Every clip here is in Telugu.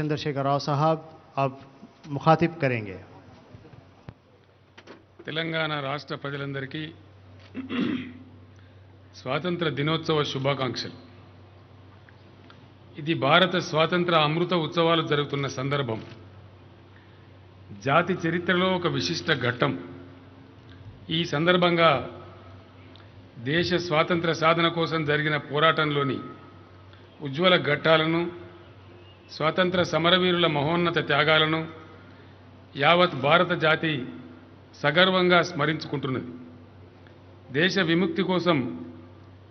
చంద్రశేఖర్ రావు సాహబ్ अब ముఖాతిబ్ करेंगे తెలంగాణ రాష్ట్ర ప్రజలందరికీ స్వాతంత్ర దినోత్సవ శుభాకాంక్షలు ఇది భారత స్వాతంత్ర అమృత ఉత్సవాలు జరుగుతున్న సందర్భం జాతి చరిత్రలో ఒక విశిష్ట ఘట్టం ఈ సందర్భంగా దేశ స్వాతంత్ర సాధన కోసం జరిగిన పోరాటంలోని ఉజ్వల ఘట్టాలను స్వాతంత్ర సమరవీరుల మహోన్నత త్యాగాలను యావత్ భారత జాతి సగర్వంగా స్మరించుకుంటున్నది దేశ విముక్తి కోసం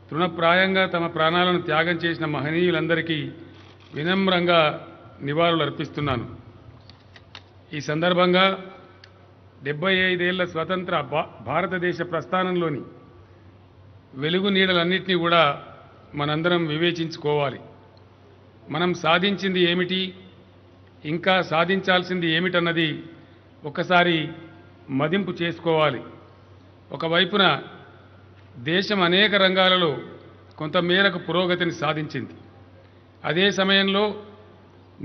తృణప్రాయంగా తమ ప్రాణాలను త్యాగం చేసిన మహనీయులందరికీ వినమ్రంగా నివాళులు అర్పిస్తున్నాను ఈ సందర్భంగా డెబ్బై ఐదేళ్ల స్వతంత్ర భారతదేశ ప్రస్థానంలోని వెలుగు నీడలన్నింటినీ కూడా మనందరం వివేచించుకోవాలి మనం సాధించింది ఏమిటి ఇంకా సాధించాల్సింది ఏమిటన్నది ఒకసారి మదింపు చేసుకోవాలి ఒకవైపున దేశం అనేక రంగాలలో కొంతమేరకు పురోగతిని సాధించింది అదే సమయంలో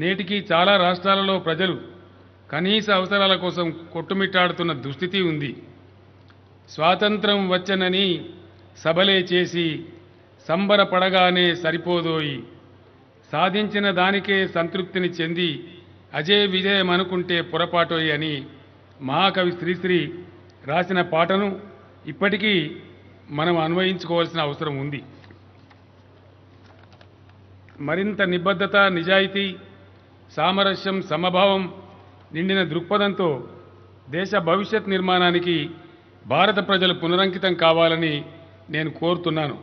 నేటికి చాలా రాష్ట్రాలలో ప్రజలు కనీస అవసరాల కోసం కొట్టుమిట్టాడుతున్న దుస్థితి ఉంది స్వాతంత్రం వచ్చనని సబలే చేసి సంబరపడగానే సరిపోదోయి సాధించిన దానికే సంతృప్తిని చెంది అజయ్ విజయం అనుకుంటే పొరపాటోయ్ అని మహాకవి శ్రీశ్రీ రాసిన పాటను ఇప్పటికీ మనం అన్వయించుకోవాల్సిన అవసరం ఉంది మరింత నిబద్ధత నిజాయితీ సామరస్యం సమభావం నిండిన దృక్పథంతో దేశ భవిష్యత్ నిర్మాణానికి భారత ప్రజలు పునరంకితం కావాలని నేను కోరుతున్నాను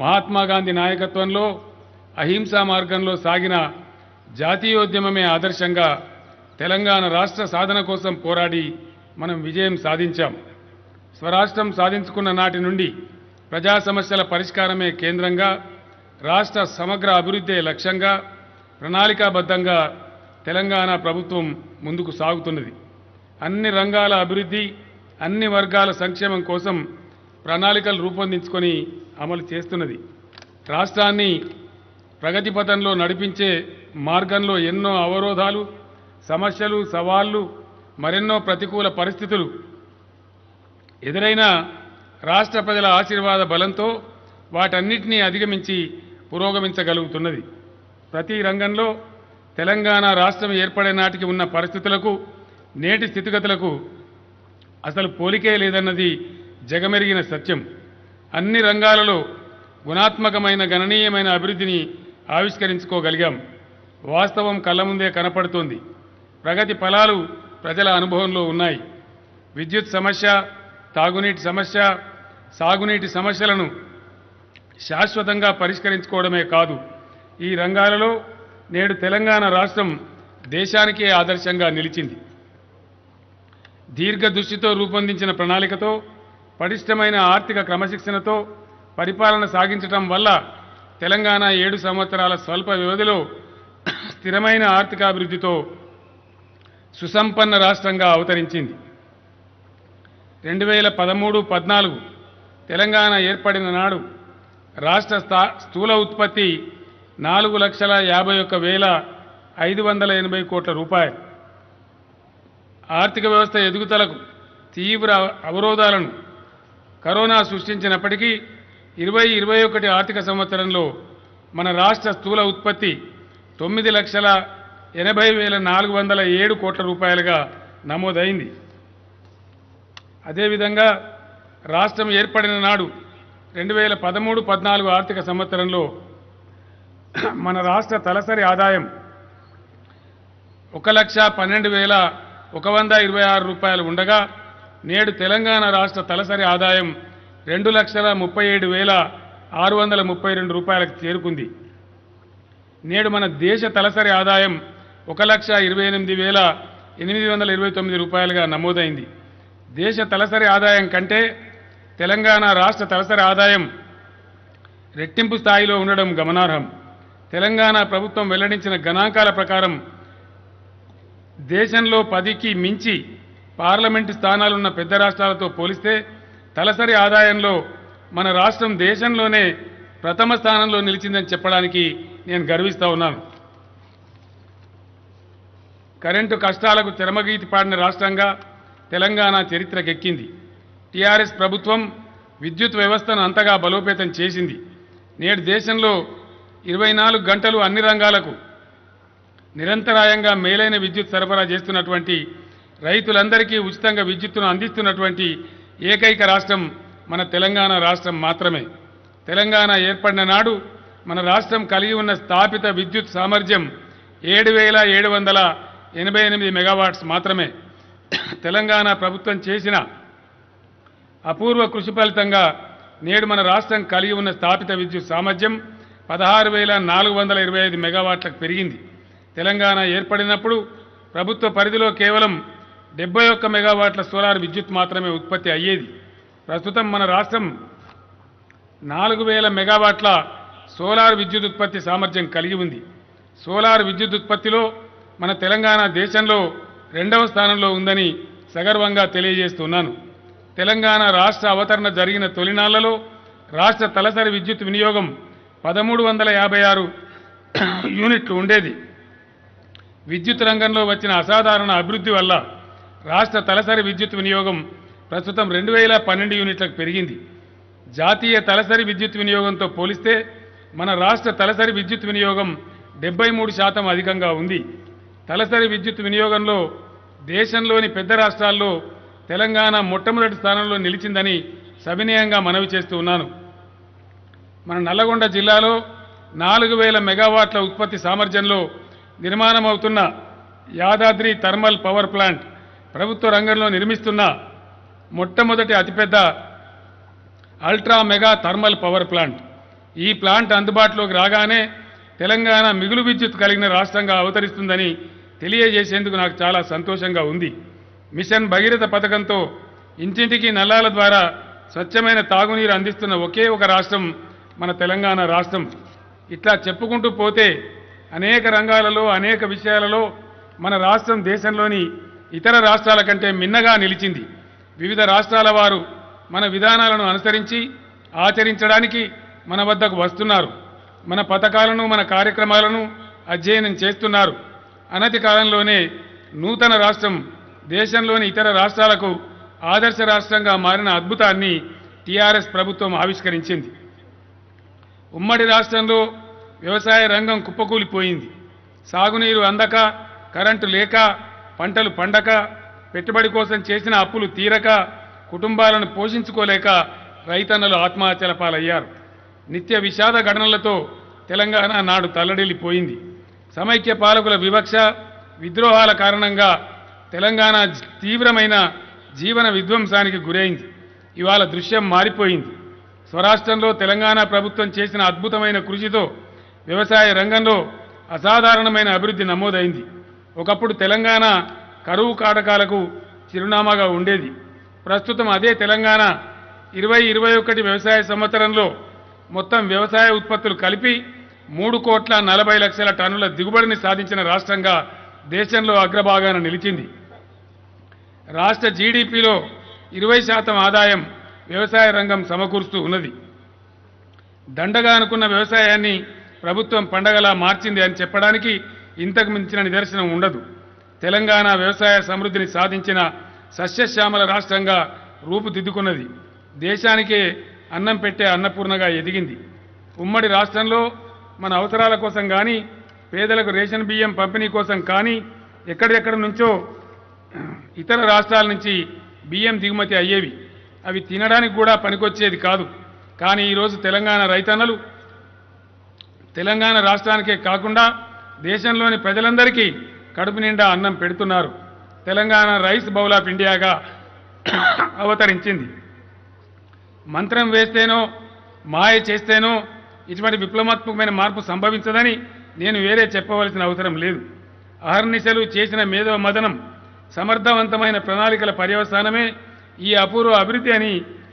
మహాత్మాగాంధీ నాయకత్వంలో అహింసా మార్గంలో సాగిన జాతీయోద్యమమే ఆదర్శంగా తెలంగాణ రాష్ట్ర సాధన కోసం పోరాడి మనం విజయం సాధించాం స్వరాష్ట్రం సాధించుకున్న నాటి నుండి ప్రజా సమస్యల పరిష్కారమే కేంద్రంగా రాష్ట్ర సమగ్ర అభివృద్ధే లక్ష్యంగా ప్రణాళికాబద్ధంగా తెలంగాణ ప్రభుత్వం ముందుకు సాగుతున్నది అన్ని రంగాల అభివృద్ధి అన్ని వర్గాల సంక్షేమం కోసం ప్రణాళికలు రూపొందించుకొని అమలు చేస్తున్నది రాష్ట్రాన్ని ప్రగతి పథంలో నడిపించే మార్గంలో ఎన్నో అవరోధాలు సమస్యలు సవాళ్లు మరెన్నో ప్రతికూల పరిస్థితులు ఎదురైన రాష్ట్ర ప్రజల ఆశీర్వాద బలంతో వాటన్నిటినీ అధిగమించి పురోగమించగలుగుతున్నది ప్రతి రంగంలో తెలంగాణ రాష్ట్రం ఏర్పడే నాటికి ఉన్న పరిస్థితులకు నేటి స్థితిగతులకు అసలు పోలికే లేదన్నది జగమెరిగిన సత్యం అన్ని రంగాలలో గుణాత్మకమైన గణనీయమైన అభివృద్ధిని ఆవిష్కరించుకోగలిగాం వాస్తవం కళ్ళ ముందే కనపడుతోంది ప్రగతి ఫలాలు ప్రజల అనుభవంలో ఉన్నాయి విద్యుత్ సమస్య తాగునీటి సమస్య సాగునీటి సమస్యలను శాశ్వతంగా పరిష్కరించుకోవడమే కాదు ఈ రంగాలలో నేడు తెలంగాణ రాష్ట్రం దేశానికే ఆదర్శంగా నిలిచింది దీర్ఘ దృష్టితో రూపొందించిన ప్రణాళికతో పటిష్టమైన ఆర్థిక క్రమశిక్షణతో పరిపాలన సాగించటం వల్ల తెలంగాణ ఏడు సంవత్సరాల స్వల్ప వ్యవధిలో స్థిరమైన ఆర్థికాభివృద్ధితో సుసంపన్న రాష్ట్రంగా అవతరించింది రెండు వేల పదమూడు పద్నాలుగు తెలంగాణ ఏర్పడిన నాడు రాష్ట్ర స్థా స్థూల ఉత్పత్తి నాలుగు లక్షల యాభై ఒక్క వేల ఐదు వందల ఎనభై కోట్ల రూపాయలు ఆర్థిక వ్యవస్థ ఎదుగుదలకు తీవ్ర అవరోధాలను కరోనా సృష్టించినప్పటికీ ఇరవై ఇరవై ఒకటి ఆర్థిక సంవత్సరంలో మన రాష్ట్ర స్థూల ఉత్పత్తి తొమ్మిది లక్షల ఎనభై వేల నాలుగు వందల ఏడు కోట్ల రూపాయలుగా నమోదైంది అదేవిధంగా రాష్ట్రం ఏర్పడిన నాడు రెండు వేల పదమూడు పద్నాలుగు ఆర్థిక సంవత్సరంలో మన రాష్ట్ర తలసరి ఆదాయం ఒక లక్ష పన్నెండు వేల ఒక వంద ఇరవై ఆరు రూపాయలు ఉండగా నేడు తెలంగాణ రాష్ట్ర తలసరి ఆదాయం రెండు లక్షల ముప్పై ఏడు వేల ఆరు వందల ముప్పై రెండు రూపాయలకు చేరుకుంది నేడు మన దేశ తలసరి ఆదాయం ఒక లక్ష ఇరవై ఎనిమిది వేల ఎనిమిది వందల ఇరవై తొమ్మిది రూపాయలుగా నమోదైంది దేశ తలసరి ఆదాయం కంటే తెలంగాణ రాష్ట్ర తలసరి ఆదాయం రెట్టింపు స్థాయిలో ఉండడం గమనార్హం తెలంగాణ ప్రభుత్వం వెల్లడించిన గణాంకాల ప్రకారం దేశంలో పదికి మించి పార్లమెంటు స్థానాలున్న పెద్ద రాష్ట్రాలతో పోలిస్తే తలసరి ఆదాయంలో మన రాష్ట్రం దేశంలోనే ప్రథమ స్థానంలో నిలిచిందని చెప్పడానికి నేను గర్విస్తూ ఉన్నాను కరెంటు కష్టాలకు తెరమగీతి పాడిన రాష్ట్రంగా తెలంగాణ చరిత్రకెక్కింది టీఆర్ఎస్ ప్రభుత్వం విద్యుత్ వ్యవస్థను అంతగా బలోపేతం చేసింది నేడు దేశంలో ఇరవై నాలుగు గంటలు అన్ని రంగాలకు నిరంతరాయంగా మేలైన విద్యుత్ సరఫరా చేస్తున్నటువంటి రైతులందరికీ ఉచితంగా విద్యుత్తును అందిస్తున్నటువంటి ఏకైక రాష్ట్రం మన తెలంగాణ రాష్ట్రం మాత్రమే తెలంగాణ ఏర్పడిన నాడు మన రాష్ట్రం కలిగి ఉన్న స్థాపిత విద్యుత్ సామర్థ్యం ఏడు వేల ఏడు వందల ఎనభై ఎనిమిది మెగావాట్స్ మాత్రమే తెలంగాణ ప్రభుత్వం చేసిన అపూర్వ కృషి ఫలితంగా నేడు మన రాష్ట్రం కలిగి ఉన్న స్థాపిత విద్యుత్ సామర్థ్యం పదహారు వేల నాలుగు వందల ఇరవై ఐదు మెగావాట్లకు పెరిగింది తెలంగాణ ఏర్పడినప్పుడు ప్రభుత్వ పరిధిలో కేవలం డెబ్బై ఒక్క మెగావాట్ల సోలార్ విద్యుత్ మాత్రమే ఉత్పత్తి అయ్యేది ప్రస్తుతం మన రాష్ట్రం నాలుగు వేల మెగావాట్ల సోలార్ విద్యుత్ ఉత్పత్తి సామర్థ్యం కలిగి ఉంది సోలార్ విద్యుత్ ఉత్పత్తిలో మన తెలంగాణ దేశంలో రెండవ స్థానంలో ఉందని సగర్వంగా తెలియజేస్తున్నాను తెలంగాణ రాష్ట్ర అవతరణ జరిగిన తొలినాళ్లలో రాష్ట్ర తలసరి విద్యుత్ వినియోగం పదమూడు వందల యాభై ఆరు యూనిట్లు ఉండేది విద్యుత్ రంగంలో వచ్చిన అసాధారణ అభివృద్ధి వల్ల రాష్ట్ర తలసరి విద్యుత్ వినియోగం ప్రస్తుతం రెండు వేల పన్నెండు యూనిట్లకు పెరిగింది జాతీయ తలసరి విద్యుత్ వినియోగంతో పోలిస్తే మన రాష్ట్ర తలసరి విద్యుత్ వినియోగం డెబ్బై మూడు శాతం అధికంగా ఉంది తలసరి విద్యుత్ వినియోగంలో దేశంలోని పెద్ద రాష్ట్రాల్లో తెలంగాణ మొట్టమొదటి స్థానంలో నిలిచిందని సవినయంగా మనవి చేస్తూ ఉన్నాను మన నల్లగొండ జిల్లాలో నాలుగు వేల మెగావాట్ల ఉత్పత్తి సామర్థ్యంలో నిర్మాణమవుతున్న యాదాద్రి థర్మల్ పవర్ ప్లాంట్ ప్రభుత్వ రంగంలో నిర్మిస్తున్న మొట్టమొదటి అతిపెద్ద ultra mega thermal power plant ఈ ప్లాంట్ అందుబాటులోకి రాగానే తెలంగాణ మిగులు విద్యుత్ కలిగిన రాష్ట్రంగా అవతరిస్తుందని తెలియజేసేందుకు నాకు చాలా సంతోషంగా ఉంది మిషన్ భగీరథ పథకంతో ఇంటింటికి నల్లాల ద్వారా స్వచ్ఛమైన తాగునీరు అందిస్తున్న ఒకే ఒక రాష్ట్రం మన తెలంగాణ రాష్ట్రం ఇట్లా చెప్పుకుంటూ పోతే అనేక రంగాలలో అనేక విషయాలలో మన రాష్ట్రం దేశంలోని ఇతర రాష్ట్రాల కంటే మిన్నగా నిలిచింది వివిధ రాష్ట్రాల వారు మన విధానాలను అనుసరించి ఆచరించడానికి మన వద్దకు వస్తున్నారు మన పథకాలను మన కార్యక్రమాలను అధ్యయనం చేస్తున్నారు అనతి కాలంలోనే నూతన రాష్ట్రం దేశంలోని ఇతర రాష్ట్రాలకు ఆదర్శ రాష్ట్రంగా మారిన అద్భుతాన్ని టీఆర్ఎస్ ప్రభుత్వం ఆవిష్కరించింది ఉమ్మడి రాష్ట్రంలో వ్యవసాయ రంగం కుప్పకూలిపోయింది సాగునీరు అందక కరెంటు లేక పంటలు పండక పెట్టుబడి కోసం చేసిన అప్పులు తీరక కుటుంబాలను పోషించుకోలేక రైతన్నలు ఆత్మహత్యల పాలయ్యారు నిత్య విషాద ఘటనలతో తెలంగాణ నాడు తల్లడిల్లిపోయింది సమైక్య పాలకుల వివక్ష విద్రోహాల కారణంగా తెలంగాణ తీవ్రమైన జీవన విధ్వంసానికి గురైంది ఇవాళ దృశ్యం మారిపోయింది స్వరాష్ట్రంలో తెలంగాణ ప్రభుత్వం చేసిన అద్భుతమైన కృషితో వ్యవసాయ రంగంలో అసాధారణమైన అభివృద్ధి నమోదైంది ఒకప్పుడు తెలంగాణ కరువు కాటకాలకు చిరునామాగా ఉండేది ప్రస్తుతం అదే తెలంగాణ ఇరవై ఇరవై ఒకటి వ్యవసాయ సంవత్సరంలో మొత్తం వ్యవసాయ ఉత్పత్తులు కలిపి మూడు కోట్ల నలభై లక్షల టన్నుల దిగుబడిని సాధించిన రాష్ట్రంగా దేశంలో అగ్రభాగాన నిలిచింది రాష్ట్ర జీడిపిలో ఇరవై శాతం ఆదాయం వ్యవసాయ రంగం సమకూరుస్తూ ఉన్నది దండగా అనుకున్న వ్యవసాయాన్ని ప్రభుత్వం పండగలా మార్చింది అని చెప్పడానికి ఇంతకు మించిన నిదర్శనం ఉండదు తెలంగాణ వ్యవసాయ సమృద్ధిని సాధించిన సస్యశ్యామల రాష్ట్రంగా రూపుదిద్దుకున్నది దేశానికే అన్నం పెట్టే అన్నపూర్ణగా ఎదిగింది ఉమ్మడి రాష్ట్రంలో మన అవసరాల కోసం కానీ పేదలకు రేషన్ బియ్యం పంపిణీ కోసం కానీ ఎక్కడెక్కడి నుంచో ఇతర రాష్ట్రాల నుంచి బియ్యం దిగుమతి అయ్యేవి అవి తినడానికి కూడా పనికొచ్చేది కాదు కానీ ఈరోజు తెలంగాణ రైతన్నలు తెలంగాణ రాష్ట్రానికే కాకుండా దేశంలోని ప్రజలందరికీ కడుపు నిండా అన్నం పెడుతున్నారు తెలంగాణ రైస్ బౌల్ ఆఫ్ ఇండియాగా అవతరించింది మంత్రం వేస్తేనో మాయ చేస్తేనో ఇటువంటి విప్లవాత్మకమైన మార్పు సంభవించదని నేను వేరే చెప్పవలసిన అవసరం లేదు అహర్నిశలు చేసిన మేధో మదనం సమర్థవంతమైన ప్రణాళికల పర్యవసానమే ఈ అపూర్వ అభివృద్ధి అని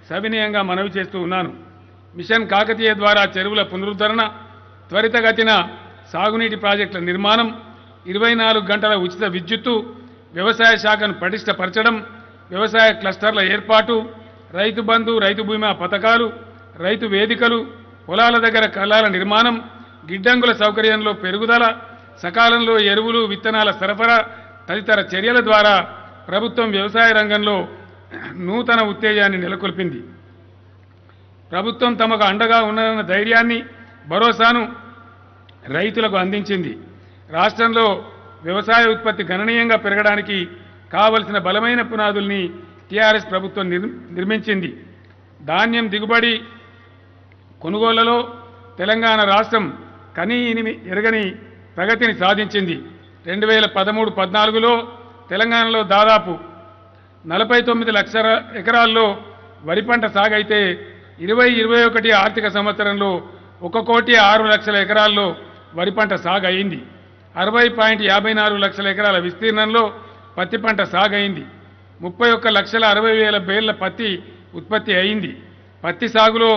సవినయంగా మనవి చేస్తూ ఉన్నాను మిషన్ కాకతీయ ద్వారా చెరువుల పునరుద్ధరణ త్వరితగతిన సాగునీటి ప్రాజెక్టుల నిర్మాణం ఇరవై గంటల ఉచిత విద్యుత్తు వ్యవసాయ శాఖను పటిష్టపరచడం వ్యవసాయ క్లస్టర్ల ఏర్పాటు రైతు బంధు రైతు బీమా పథకాలు రైతు వేదికలు పొలాల దగ్గర కళాల నిర్మాణం గిడ్డంగుల సౌకర్యంలో పెరుగుదల సకాలంలో ఎరువులు విత్తనాల సరఫరా తదితర చర్యల ద్వారా ప్రభుత్వం వ్యవసాయ రంగంలో నూతన ఉత్తేజాన్ని నెలకొల్పింది ప్రభుత్వం తమకు అండగా ఉన్నదన్న ధైర్యాన్ని భరోసాను రైతులకు అందించింది రాష్ట్రంలో వ్యవసాయ ఉత్పత్తి గణనీయంగా పెరగడానికి కావలసిన బలమైన పునాదుల్ని టీఆర్ఎస్ ప్రభుత్వం నిర్మించింది ధాన్యం దిగుబడి కొనుగోళ్లలో తెలంగాణ రాష్ట్రం కనీనిమి ఎరగని ప్రగతిని సాధించింది రెండు వేల పదమూడు పద్నాలుగులో తెలంగాణలో దాదాపు నలభై తొమ్మిది లక్షల ఎకరాల్లో వరి పంట సాగైతే ఇరవై ఇరవై ఒకటి ఆర్థిక సంవత్సరంలో ఒక కోటి ఆరు లక్షల ఎకరాల్లో వరి పంట సాగు అయింది అరవై పాయింట్ యాభై నాలుగు లక్షల ఎకరాల విస్తీర్ణంలో పత్తి పంట సాగు అయింది ముప్పై ఒక్క లక్షల అరవై వేల బేళ్ల పత్తి ఉత్పత్తి అయింది పత్తి సాగులో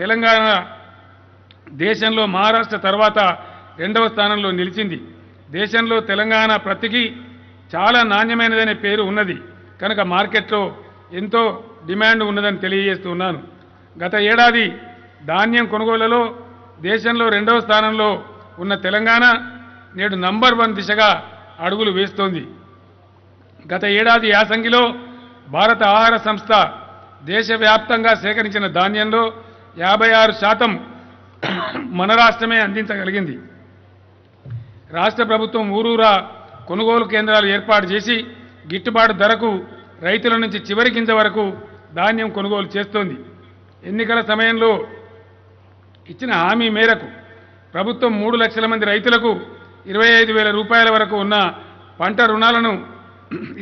తెలంగాణ దేశంలో మహారాష్ట్ర తర్వాత రెండవ స్థానంలో నిలిచింది దేశంలో తెలంగాణ పత్తికి చాలా నాణ్యమైనదనే పేరు ఉన్నది కనుక మార్కెట్లో ఎంతో డిమాండ్ ఉన్నదని తెలియజేస్తున్నాను గత ఏడాది ధాన్యం కొనుగోళ్లలో దేశంలో రెండవ స్థానంలో ఉన్న తెలంగాణ నేడు నంబర్ వన్ దిశగా అడుగులు వేస్తోంది గత ఏడాది యాసంగిలో భారత ఆహార సంస్థ దేశవ్యాప్తంగా సేకరించిన ధాన్యంలో యాభై ఆరు శాతం మన రాష్ట్రమే అందించగలిగింది రాష్ట్ర ప్రభుత్వం ఊరూరా కొనుగోలు కేంద్రాలు ఏర్పాటు చేసి గిట్టుబాటు ధరకు రైతుల నుంచి చివరి గింజ వరకు ధాన్యం కొనుగోలు చేస్తోంది ఎన్నికల సమయంలో ఇచ్చిన హామీ మేరకు ప్రభుత్వం మూడు లక్షల మంది రైతులకు ఇరవై ఐదు వేల రూపాయల వరకు ఉన్న పంట రుణాలను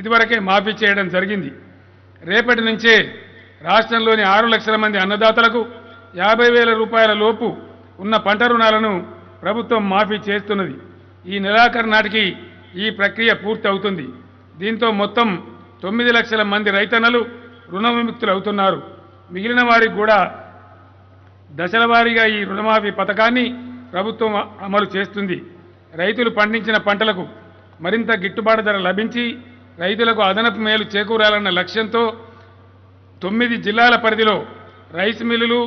ఇదివరకే మాఫీ చేయడం జరిగింది రేపటి నుంచే రాష్ట్రంలోని ఆరు లక్షల మంది అన్నదాతలకు యాభై వేల రూపాయల లోపు ఉన్న పంట రుణాలను ప్రభుత్వం మాఫీ చేస్తున్నది ఈ నెలాఖరు నాటికి ఈ ప్రక్రియ పూర్తి అవుతుంది దీంతో మొత్తం తొమ్మిది లక్షల మంది రైతన్నలు రుణ విముక్తులు అవుతున్నారు మిగిలిన వారికి కూడా దశల ఈ రుణమాఫీ పథకాన్ని ప్రభుత్వం అమలు చేస్తుంది రైతులు పండించిన పంటలకు మరింత గిట్టుబాటు ధర లభించి రైతులకు అదనపు మేలు చేకూరాలన్న లక్ష్యంతో తొమ్మిది జిల్లాల పరిధిలో రైస్ మిల్లులు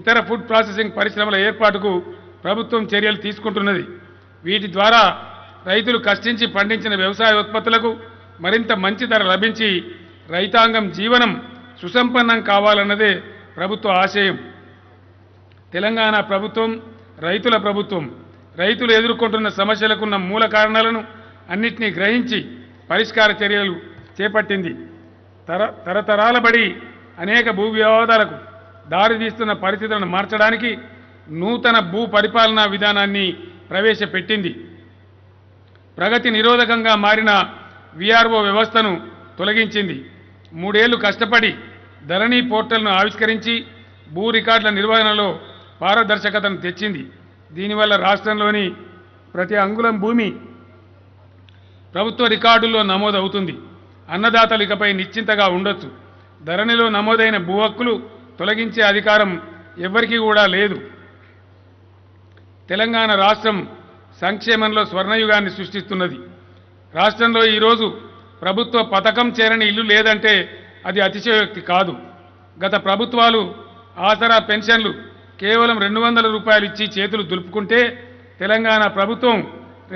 ఇతర ఫుడ్ ప్రాసెసింగ్ పరిశ్రమల ఏర్పాటుకు ప్రభుత్వం చర్యలు తీసుకుంటున్నది వీటి ద్వారా రైతులు కష్టించి పండించిన వ్యవసాయ ఉత్పత్తులకు మరింత మంచి ధర లభించి రైతాంగం జీవనం సుసంపన్నం కావాలన్నదే ప్రభుత్వ ఆశయం తెలంగాణ ప్రభుత్వం రైతుల ప్రభుత్వం రైతులు ఎదుర్కొంటున్న సమస్యలకున్న మూల కారణాలను అన్నింటినీ గ్రహించి పరిష్కార చర్యలు చేపట్టింది తర తరతరాల బడి అనేక భూ వివాదాలకు దారితీస్తున్న పరిస్థితులను మార్చడానికి నూతన భూ పరిపాలనా విధానాన్ని ప్రవేశపెట్టింది ప్రగతి నిరోధకంగా మారిన విఆర్ఓ వ్యవస్థను తొలగించింది మూడేళ్లు కష్టపడి ధరణి పోర్టల్ను ఆవిష్కరించి భూ రికార్డుల నిర్వహణలో పారదర్శకతను తెచ్చింది దీనివల్ల రాష్ట్రంలోని ప్రతి అంగుళం భూమి ప్రభుత్వ రికార్డుల్లో నమోదవుతుంది అన్నదాతలు ఇకపై నిశ్చింతగా ఉండొచ్చు ధరణిలో నమోదైన భూ హక్కులు తొలగించే అధికారం ఎవరికీ కూడా లేదు తెలంగాణ రాష్ట్రం సంక్షేమంలో స్వర్ణయుగాన్ని సృష్టిస్తున్నది రాష్ట్రంలో ఈరోజు ప్రభుత్వ పథకం చేరని ఇల్లు లేదంటే అది అతిశయోక్తి కాదు గత ప్రభుత్వాలు ఆసరా పెన్షన్లు కేవలం రెండు వందల రూపాయలు ఇచ్చి చేతులు దులుపుకుంటే తెలంగాణ ప్రభుత్వం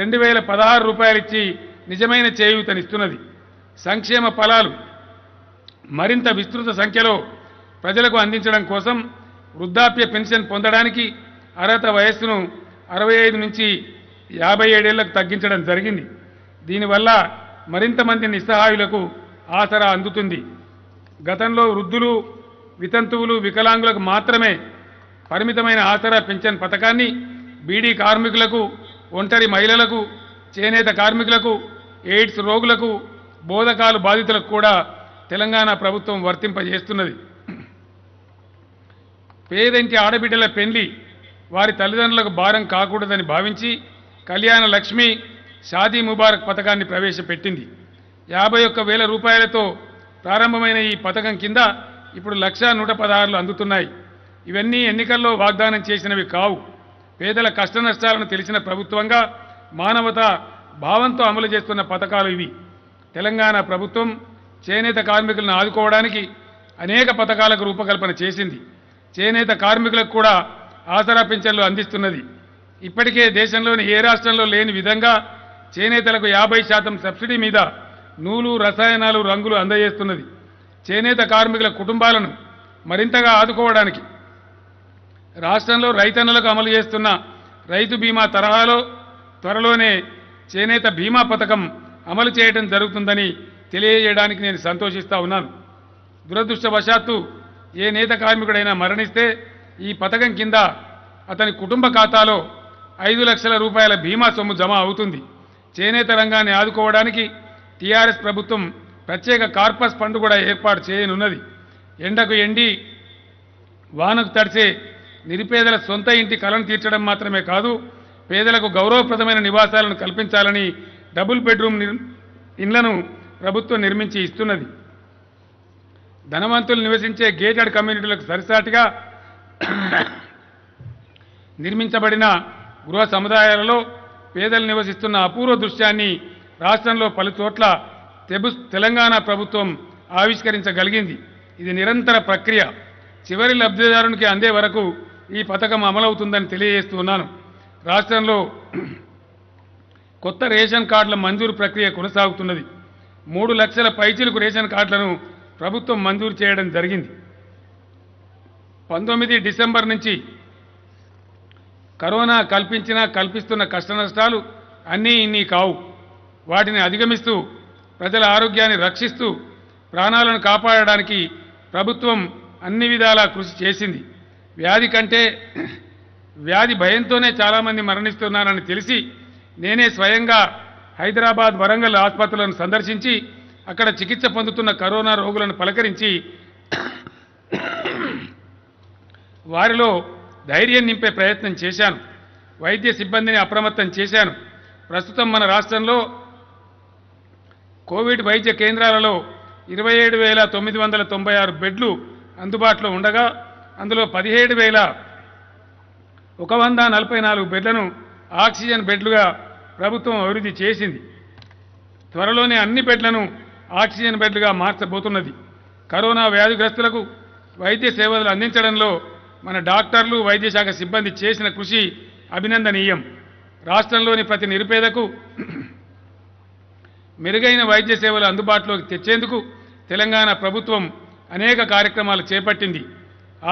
రెండు వేల పదహారు రూపాయలు ఇచ్చి నిజమైన చేయూతనిస్తున్నది సంక్షేమ ఫలాలు మరింత విస్తృత సంఖ్యలో ప్రజలకు అందించడం కోసం వృద్ధాప్య పెన్షన్ పొందడానికి అర్హత వయస్సును అరవై ఐదు నుంచి యాభై ఏడేళ్లకు తగ్గించడం జరిగింది దీనివల్ల మరింత మంది నిస్సహాయులకు ఆసరా అందుతుంది గతంలో వృద్ధులు వితంతువులు వికలాంగులకు మాత్రమే పరిమితమైన ఆసర పెన్షన్ పథకాన్ని బీడీ కార్మికులకు ఒంటరి మహిళలకు చేనేత కార్మికులకు ఎయిడ్స్ రోగులకు బోధకాలు బాధితులకు కూడా తెలంగాణ ప్రభుత్వం వర్తింపజేస్తున్నది పేదంటి ఆడబిడ్డల పెళ్లి వారి తల్లిదండ్రులకు భారం కాకూడదని భావించి కళ్యాణ లక్ష్మి షాదీ ముబారక్ పథకాన్ని ప్రవేశపెట్టింది యాభై ఒక్క వేల రూపాయలతో ప్రారంభమైన ఈ పథకం కింద ఇప్పుడు లక్షా నూట పదహారులు అందుతున్నాయి ఇవన్నీ ఎన్నికల్లో వాగ్దానం చేసినవి కావు పేదల కష్ట నష్టాలను తెలిసిన ప్రభుత్వంగా మానవత భావంతో అమలు చేస్తున్న పథకాలు ఇవి తెలంగాణ ప్రభుత్వం చేనేత కార్మికులను ఆదుకోవడానికి అనేక పథకాలకు రూపకల్పన చేసింది చేనేత కార్మికులకు కూడా ఆసరా పింఛన్లు అందిస్తున్నది ఇప్పటికే దేశంలోని ఏ రాష్ట్రంలో లేని విధంగా చేనేతలకు యాభై శాతం సబ్సిడీ మీద నూలు రసాయనాలు రంగులు అందజేస్తున్నది చేనేత కార్మికుల కుటుంబాలను మరింతగా ఆదుకోవడానికి రాష్ట్రంలో రైతన్నులకు అమలు చేస్తున్న రైతు బీమా తరహాలో త్వరలోనే చేనేత బీమా పథకం అమలు చేయడం జరుగుతుందని తెలియజేయడానికి నేను సంతోషిస్తా ఉన్నాను దురదృష్టవశాత్తు ఏ నేత కార్మికుడైనా మరణిస్తే ఈ పథకం కింద అతని కుటుంబ ఖాతాలో ఐదు లక్షల రూపాయల బీమా సొమ్ము జమ అవుతుంది చేనేత రంగాన్ని ఆదుకోవడానికి టీఆర్ఎస్ ప్రభుత్వం ప్రత్యేక కార్పస్ ఫండ్ కూడా ఏర్పాటు చేయనున్నది ఎండకు ఎండి వానకు తడిసే నిరుపేదల సొంత ఇంటి కలను తీర్చడం మాత్రమే కాదు పేదలకు గౌరవప్రదమైన నివాసాలను కల్పించాలని డబుల్ బెడ్రూమ్ ఇళ్లను ప్రభుత్వం నిర్మించి ఇస్తున్నది ధనవంతులు నివసించే గేటెడ్ కమ్యూనిటీలకు సరిసాటిగా నిర్మించబడిన గృహ సముదాయాలలో పేదలు నివసిస్తున్న అపూర్వ దృశ్యాన్ని రాష్ట్రంలో పలుచోట్ల చోట్ల తెలంగాణ ప్రభుత్వం ఆవిష్కరించగలిగింది ఇది నిరంతర ప్రక్రియ చివరి లబ్ధిదారునికి అందే వరకు ఈ పథకం అమలవుతుందని తెలియజేస్తున్నాను రాష్ట్రంలో కొత్త రేషన్ కార్డుల మంజూరు ప్రక్రియ కొనసాగుతున్నది మూడు లక్షల పైచీలకు రేషన్ కార్డులను ప్రభుత్వం మంజూరు చేయడం జరిగింది పంతొమ్మిది డిసెంబర్ నుంచి కరోనా కల్పించినా కల్పిస్తున్న కష్టనష్టాలు అన్నీ ఇన్నీ కావు వాటిని అధిగమిస్తూ ప్రజల ఆరోగ్యాన్ని రక్షిస్తూ ప్రాణాలను కాపాడడానికి ప్రభుత్వం అన్ని విధాలా కృషి చేసింది వ్యాధి కంటే వ్యాధి భయంతోనే చాలామంది మరణిస్తున్నారని తెలిసి నేనే స్వయంగా హైదరాబాద్ వరంగల్ ఆసుపత్రులను సందర్శించి అక్కడ చికిత్స పొందుతున్న కరోనా రోగులను పలకరించి వారిలో ధైర్యం నింపే ప్రయత్నం చేశాను వైద్య సిబ్బందిని అప్రమత్తం చేశాను ప్రస్తుతం మన రాష్ట్రంలో కోవిడ్ వైద్య కేంద్రాలలో ఇరవై ఏడు వేల తొమ్మిది వందల తొంభై ఆరు బెడ్లు అందుబాటులో ఉండగా అందులో పదిహేడు వేల ఒక వంద నలభై నాలుగు బెడ్లను ఆక్సిజన్ బెడ్లుగా ప్రభుత్వం అభివృద్ధి చేసింది త్వరలోనే అన్ని బెడ్లను ఆక్సిజన్ బెడ్లుగా మార్చబోతున్నది కరోనా వ్యాధిగ్రస్తులకు వైద్య సేవలు అందించడంలో మన డాక్టర్లు వైద్యశాఖ సిబ్బంది చేసిన కృషి అభినందనీయం రాష్ట్రంలోని ప్రతి నిరుపేదకు మెరుగైన వైద్య సేవలు అందుబాటులోకి తెచ్చేందుకు తెలంగాణ ప్రభుత్వం అనేక కార్యక్రమాలు చేపట్టింది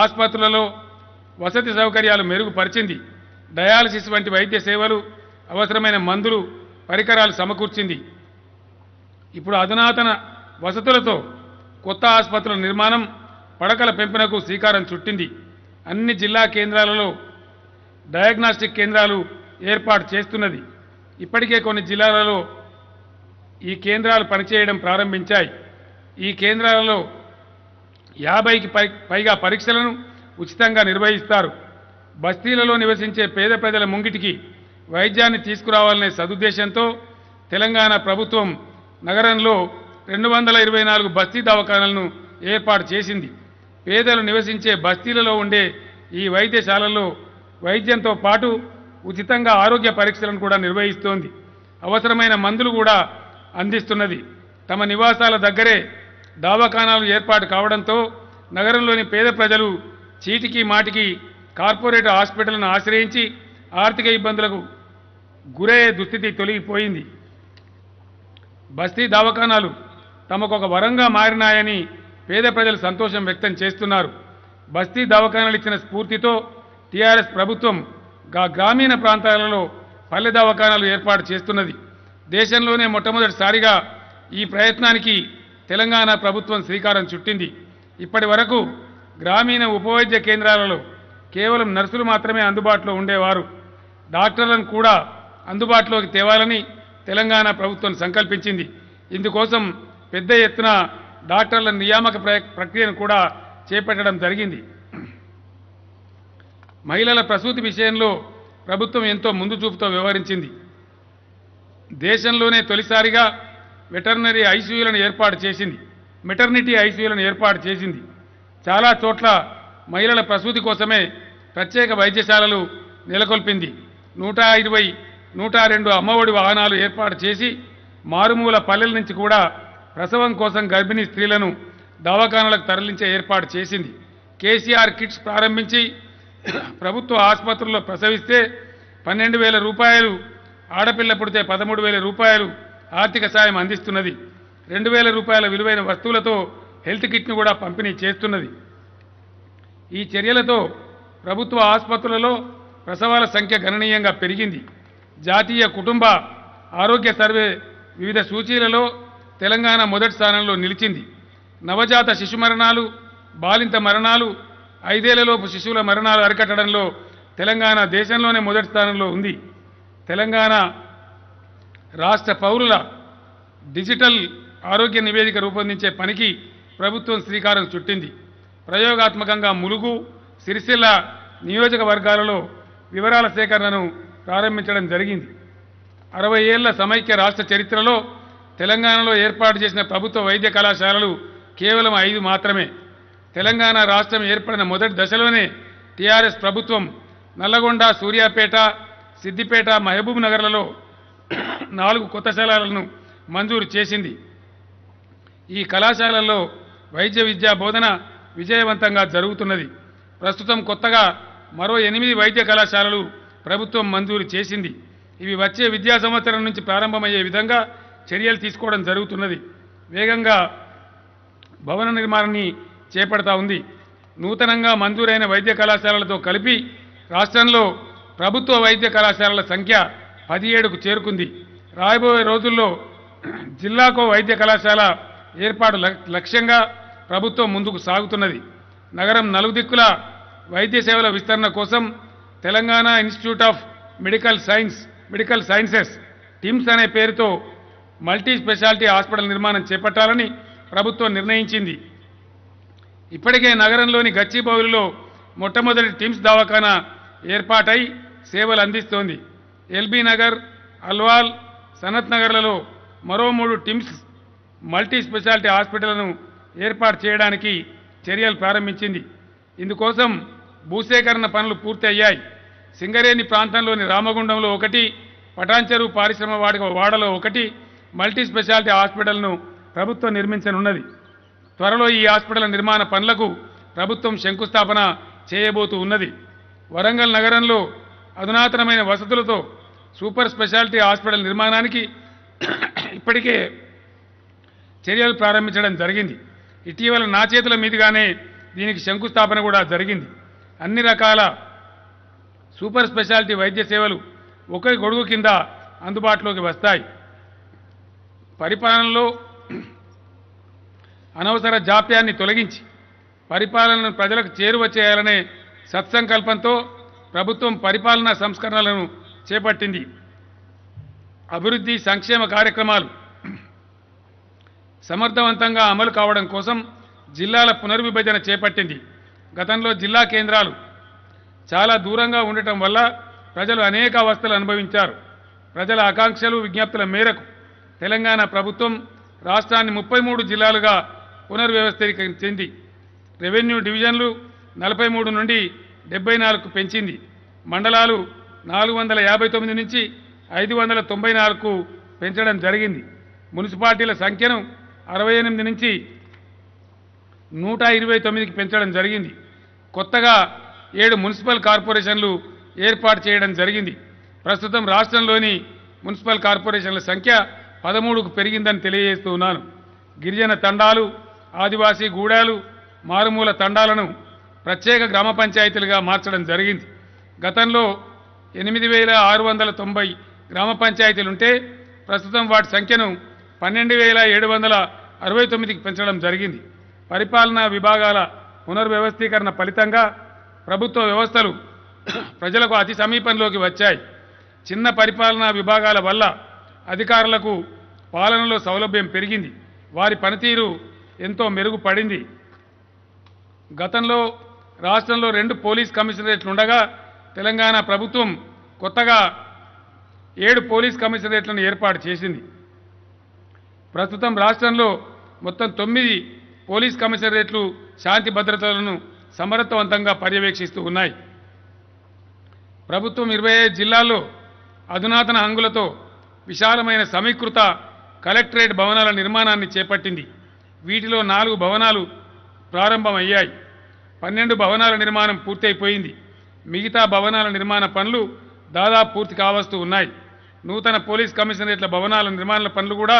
ఆసుపత్రులలో వసతి సౌకర్యాలు మెరుగుపరిచింది డయాలసిస్ వంటి వైద్య సేవలు అవసరమైన మందులు పరికరాలు సమకూర్చింది ఇప్పుడు అధునాతన వసతులతో కొత్త ఆసుపత్రుల నిర్మాణం పడకల పెంపునకు శ్రీకారం చుట్టింది అన్ని జిల్లా కేంద్రాలలో డయాగ్నాస్టిక్ కేంద్రాలు ఏర్పాటు చేస్తున్నది ఇప్పటికే కొన్ని జిల్లాలలో ఈ కేంద్రాలు పనిచేయడం ప్రారంభించాయి ఈ కేంద్రాలలో యాభైకి పైగా పరీక్షలను ఉచితంగా నిర్వహిస్తారు బస్తీలలో నివసించే పేద ప్రజల ముంగిటికి వైద్యాన్ని తీసుకురావాలనే సదుద్దేశంతో తెలంగాణ ప్రభుత్వం నగరంలో రెండు వందల ఇరవై నాలుగు బస్తీ దవాఖానాలను ఏర్పాటు చేసింది పేదలు నివసించే బస్తీలలో ఉండే ఈ వైద్యశాలలో వైద్యంతో పాటు ఉచితంగా ఆరోగ్య పరీక్షలను కూడా నిర్వహిస్తోంది అవసరమైన మందులు కూడా అందిస్తున్నది తమ నివాసాల దగ్గరే దావాఖానాలు ఏర్పాటు కావడంతో నగరంలోని పేద ప్రజలు చీటికి మాటికి కార్పొరేట్ హాస్పిటల్ను ఆశ్రయించి ఆర్థిక ఇబ్బందులకు గురయ్యే దుస్థితి తొలగిపోయింది బస్తీ దవాఖానాలు తమకు ఒక వరంగా మారినాయని పేద ప్రజలు సంతోషం వ్యక్తం చేస్తున్నారు బస్తీ దవాఖానాలు ఇచ్చిన స్ఫూర్తితో టీఆర్ఎస్ ప్రభుత్వం గ్రామీణ ప్రాంతాలలో పల్లె దవాఖానాలు ఏర్పాటు చేస్తున్నది దేశంలోనే మొట్టమొదటిసారిగా ఈ ప్రయత్నానికి తెలంగాణ ప్రభుత్వం శ్రీకారం చుట్టింది ఇప్పటి వరకు గ్రామీణ ఉపవైద్య కేంద్రాలలో కేవలం నర్సులు మాత్రమే అందుబాటులో ఉండేవారు డాక్టర్లను కూడా అందుబాటులోకి తేవాలని తెలంగాణ ప్రభుత్వం సంకల్పించింది ఇందుకోసం పెద్ద ఎత్తున డాక్టర్ల నియామక ప్రక్రియను కూడా చేపట్టడం జరిగింది మహిళల ప్రసూతి విషయంలో ప్రభుత్వం ఎంతో ముందు చూపుతో వ్యవహరించింది దేశంలోనే తొలిసారిగా వెటర్నరీ ఐసీయూలను ఏర్పాటు చేసింది మెటర్నిటీ ఐసీయూలను ఏర్పాటు చేసింది చాలా చోట్ల మహిళల ప్రసూతి కోసమే ప్రత్యేక వైద్యశాలలు నెలకొల్పింది నూట ఇరవై నూట రెండు అమ్మఒడి వాహనాలు ఏర్పాటు చేసి మారుమూల పల్లెల నుంచి కూడా ప్రసవం కోసం గర్భిణీ స్త్రీలను దవాఖానలకు తరలించే ఏర్పాటు చేసింది కేసీఆర్ కిట్స్ ప్రారంభించి ప్రభుత్వ ఆసుపత్రుల్లో ప్రసవిస్తే పన్నెండు వేల రూపాయలు ఆడపిల్ల పుడితే పదమూడు వేల రూపాయలు ఆర్థిక సాయం అందిస్తున్నది రెండు వేల రూపాయల విలువైన వస్తువులతో హెల్త్ కిట్ను కూడా పంపిణీ చేస్తున్నది ఈ చర్యలతో ప్రభుత్వ ఆసుపత్రులలో ప్రసవాల సంఖ్య గణనీయంగా పెరిగింది జాతీయ కుటుంబ ఆరోగ్య సర్వే వివిధ సూచీలలో తెలంగాణ మొదటి స్థానంలో నిలిచింది నవజాత శిశు మరణాలు బాలింత మరణాలు ఐదేళ్లలోపు శిశువుల మరణాలు అరికట్టడంలో తెలంగాణ దేశంలోనే మొదటి స్థానంలో ఉంది తెలంగాణ రాష్ట్ర పౌరుల డిజిటల్ ఆరోగ్య నివేదిక రూపొందించే పనికి ప్రభుత్వం శ్రీకారం చుట్టింది ప్రయోగాత్మకంగా ములుగు సిరిసిల్ల నియోజకవర్గాలలో వివరాల సేకరణను ప్రారంభించడం జరిగింది అరవై ఏళ్ల సమైక్య రాష్ట్ర చరిత్రలో తెలంగాణలో ఏర్పాటు చేసిన ప్రభుత్వ వైద్య కళాశాలలు కేవలం ఐదు మాత్రమే తెలంగాణ రాష్ట్రం ఏర్పడిన మొదటి దశలోనే టీఆర్ఎస్ ప్రభుత్వం నల్లగొండ సూర్యాపేట సిద్దిపేట మహబూబ్ నగర్లలో నాలుగు కొత్త శాలలను మంజూరు చేసింది ఈ కళాశాలల్లో వైద్య విద్యా బోధన విజయవంతంగా జరుగుతున్నది ప్రస్తుతం కొత్తగా మరో ఎనిమిది వైద్య కళాశాలలు ప్రభుత్వం మంజూరు చేసింది ఇవి వచ్చే విద్యా సంవత్సరం నుంచి ప్రారంభమయ్యే విధంగా చర్యలు తీసుకోవడం జరుగుతున్నది వేగంగా భవన నిర్మాణాన్ని చేపడతా ఉంది నూతనంగా మంజూరైన వైద్య కళాశాలలతో కలిపి రాష్ట్రంలో ప్రభుత్వ వైద్య కళాశాలల సంఖ్య పదిహేడుకు చేరుకుంది రాబోయే రోజుల్లో జిల్లాకు వైద్య కళాశాల ఏర్పాటు లక్ష్యంగా ప్రభుత్వం ముందుకు సాగుతున్నది నగరం నలుగు దిక్కుల వైద్య సేవల విస్తరణ కోసం Telangana institute of medical science medical sciences TIMS అనే పేరుతో మల్టీ స్పెషాలిటీ హాస్పిటల్ నిర్మాణం చేపట్టాలని ప్రభుత్వం నిర్ణయించింది ఇప్పటికే నగరంలోని గచ్చిబౌలిలో మొట్టమొదటి టిమ్స్ దవాఖానా ఏర్పాటై సేవలు అందిస్తోంది ఎల్బీ నగర్ అల్వాల్ సనత్ నగర్లలో మరో మూడు టిమ్స్ మల్టీ స్పెషాలిటీ హాస్పిటళ్లను ఏర్పాటు చేయడానికి చర్యలు ప్రారంభించింది ఇందుకోసం భూసేకరణ పనులు పూర్తి అయ్యాయి సింగరేణి ప్రాంతంలోని రామగుండంలో ఒకటి పటాంచెరు పారిశ్రమ వాడక వాడలో ఒకటి మల్టీ స్పెషాలిటీ హాస్పిటల్ను ప్రభుత్వం నిర్మించనున్నది త్వరలో ఈ హాస్పిటల్ నిర్మాణ పనులకు ప్రభుత్వం శంకుస్థాపన చేయబోతూ ఉన్నది వరంగల్ నగరంలో అధునాతనమైన వసతులతో సూపర్ స్పెషాలిటీ హాస్పిటల్ నిర్మాణానికి ఇప్పటికే చర్యలు ప్రారంభించడం జరిగింది ఇటీవల నా చేతుల మీదుగానే దీనికి శంకుస్థాపన కూడా జరిగింది అన్ని రకాల సూపర్ స్పెషాలిటీ వైద్య సేవలు ఒకరి గొడుగు కింద అందుబాటులోకి వస్తాయి పరిపాలనలో అనవసర జాప్యాన్ని తొలగించి పరిపాలనను ప్రజలకు చేరువ చేయాలనే సత్సంకల్పంతో ప్రభుత్వం పరిపాలనా సంస్కరణలను చేపట్టింది అభివృద్ధి సంక్షేమ కార్యక్రమాలు సమర్థవంతంగా అమలు కావడం కోసం జిల్లాల పునర్విభజన చేపట్టింది గతంలో జిల్లా కేంద్రాలు చాలా దూరంగా ఉండటం వల్ల ప్రజలు అనేక అవస్థలు అనుభవించారు ప్రజల ఆకాంక్షలు విజ్ఞప్తుల మేరకు తెలంగాణ ప్రభుత్వం రాష్ట్రాన్ని ముప్పై మూడు జిల్లాలుగా పునర్వ్యవస్థీకరించింది రెవెన్యూ డివిజన్లు నలభై మూడు నుండి డెబ్బై పెంచింది మండలాలు నాలుగు వందల యాభై తొమ్మిది నుంచి ఐదు వందల తొంభై నాలుగుకు పెంచడం జరిగింది మున్సిపాలిటీల సంఖ్యను అరవై ఎనిమిది నుంచి నూట ఇరవై తొమ్మిదికి పెంచడం జరిగింది కొత్తగా ఏడు మున్సిపల్ కార్పొరేషన్లు ఏర్పాటు చేయడం జరిగింది ప్రస్తుతం రాష్ట్రంలోని మున్సిపల్ కార్పొరేషన్ల సంఖ్య పదమూడుకు పెరిగిందని తెలియజేస్తూ ఉన్నాను గిరిజన తండాలు ఆదివాసీ గూడాలు మారుమూల తండాలను ప్రత్యేక గ్రామ పంచాయతీలుగా మార్చడం జరిగింది గతంలో ఎనిమిది వేల ఆరు వందల తొంభై గ్రామ పంచాయతీలుంటే ప్రస్తుతం వాటి సంఖ్యను పన్నెండు వేల ఏడు వందల అరవై తొమ్మిదికి పెంచడం జరిగింది పరిపాలనా విభాగాల పునర్వ్యవస్థీకరణ ఫలితంగా ప్రభుత్వ వ్యవస్థలు ప్రజలకు అతి సమీపంలోకి వచ్చాయి చిన్న పరిపాలనా విభాగాల వల్ల అధికారులకు పాలనలో సౌలభ్యం పెరిగింది వారి పనితీరు ఎంతో మెరుగుపడింది గతంలో రాష్ట్రంలో రెండు పోలీస్ కమిషనరేట్లు ఉండగా తెలంగాణ ప్రభుత్వం కొత్తగా ఏడు పోలీస్ కమిషనరేట్లను ఏర్పాటు చేసింది ప్రస్తుతం రాష్ట్రంలో మొత్తం తొమ్మిది పోలీస్ కమిషనరేట్లు శాంతి భద్రతలను సమర్థవంతంగా పర్యవేక్షిస్తూ ఉన్నాయి ప్రభుత్వం ఇరవై జిల్లాల్లో అధునాతన హంగులతో విశాలమైన సమీకృత కలెక్టరేట్ భవనాల నిర్మాణాన్ని చేపట్టింది వీటిలో నాలుగు భవనాలు ప్రారంభమయ్యాయి పన్నెండు భవనాల నిర్మాణం పూర్తయిపోయింది మిగతా భవనాల నిర్మాణ పనులు దాదాపు పూర్తి కావస్తూ ఉన్నాయి నూతన పోలీస్ కమిషనరేట్ల భవనాల నిర్మాణ పనులు కూడా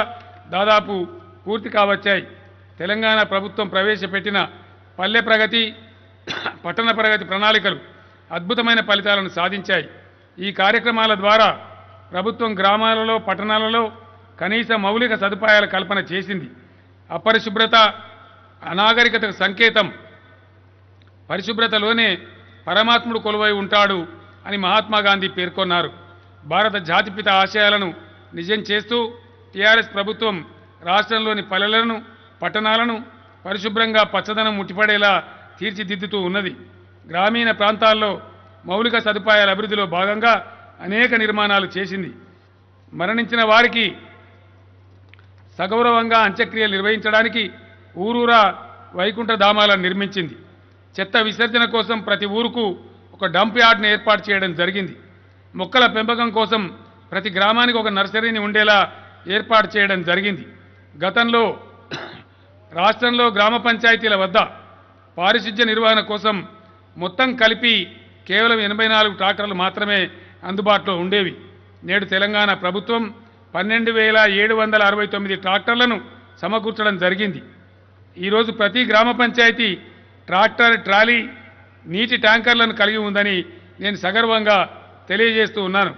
దాదాపు పూర్తి కావచ్చాయి తెలంగాణ ప్రభుత్వం ప్రవేశపెట్టిన పల్లె ప్రగతి పట్టణ ప్రగతి ప్రణాళికలు అద్భుతమైన ఫలితాలను సాధించాయి ఈ కార్యక్రమాల ద్వారా ప్రభుత్వం గ్రామాలలో పట్టణాలలో కనీస మౌలిక సదుపాయాల కల్పన చేసింది అపరిశుభ్రత అనాగరికతకు సంకేతం పరిశుభ్రతలోనే పరమాత్ముడు కొలువై ఉంటాడు అని మహాత్మా గాంధీ పేర్కొన్నారు భారత జాతిపిత ఆశయాలను నిజం చేస్తూ టీఆర్ఎస్ ప్రభుత్వం రాష్ట్రంలోని పల్లెలను పట్టణాలను పరిశుభ్రంగా పచ్చదనం ముట్టిపడేలా తీర్చిదిద్దుతూ ఉన్నది గ్రామీణ ప్రాంతాల్లో మౌలిక సదుపాయాల అభివృద్ధిలో భాగంగా అనేక నిర్మాణాలు చేసింది మరణించిన వారికి సగౌరవంగా అంత్యక్రియలు నిర్వహించడానికి ఊరూరా వైకుంఠధామాలను నిర్మించింది చెత్త విసర్జన కోసం ప్రతి ఊరుకు ఒక డంప్ యార్డ్ను ఏర్పాటు చేయడం జరిగింది మొక్కల పెంపకం కోసం ప్రతి గ్రామానికి ఒక నర్సరీని ఉండేలా ఏర్పాటు చేయడం జరిగింది గతంలో రాష్ట్రంలో గ్రామ పంచాయతీల వద్ద పారిశుధ్య నిర్వహణ కోసం మొత్తం కలిపి కేవలం ఎనభై నాలుగు ట్రాక్టర్లు మాత్రమే అందుబాటులో ఉండేవి నేడు తెలంగాణ ప్రభుత్వం పన్నెండు వేల ఏడు వందల అరవై తొమ్మిది ట్రాక్టర్లను సమకూర్చడం జరిగింది ఈరోజు ప్రతి గ్రామ పంచాయతీ ట్రాక్టర్ ట్రాలీ నీటి ట్యాంకర్లను కలిగి ఉందని నేను సగర్వంగా తెలియజేస్తూ ఉన్నాను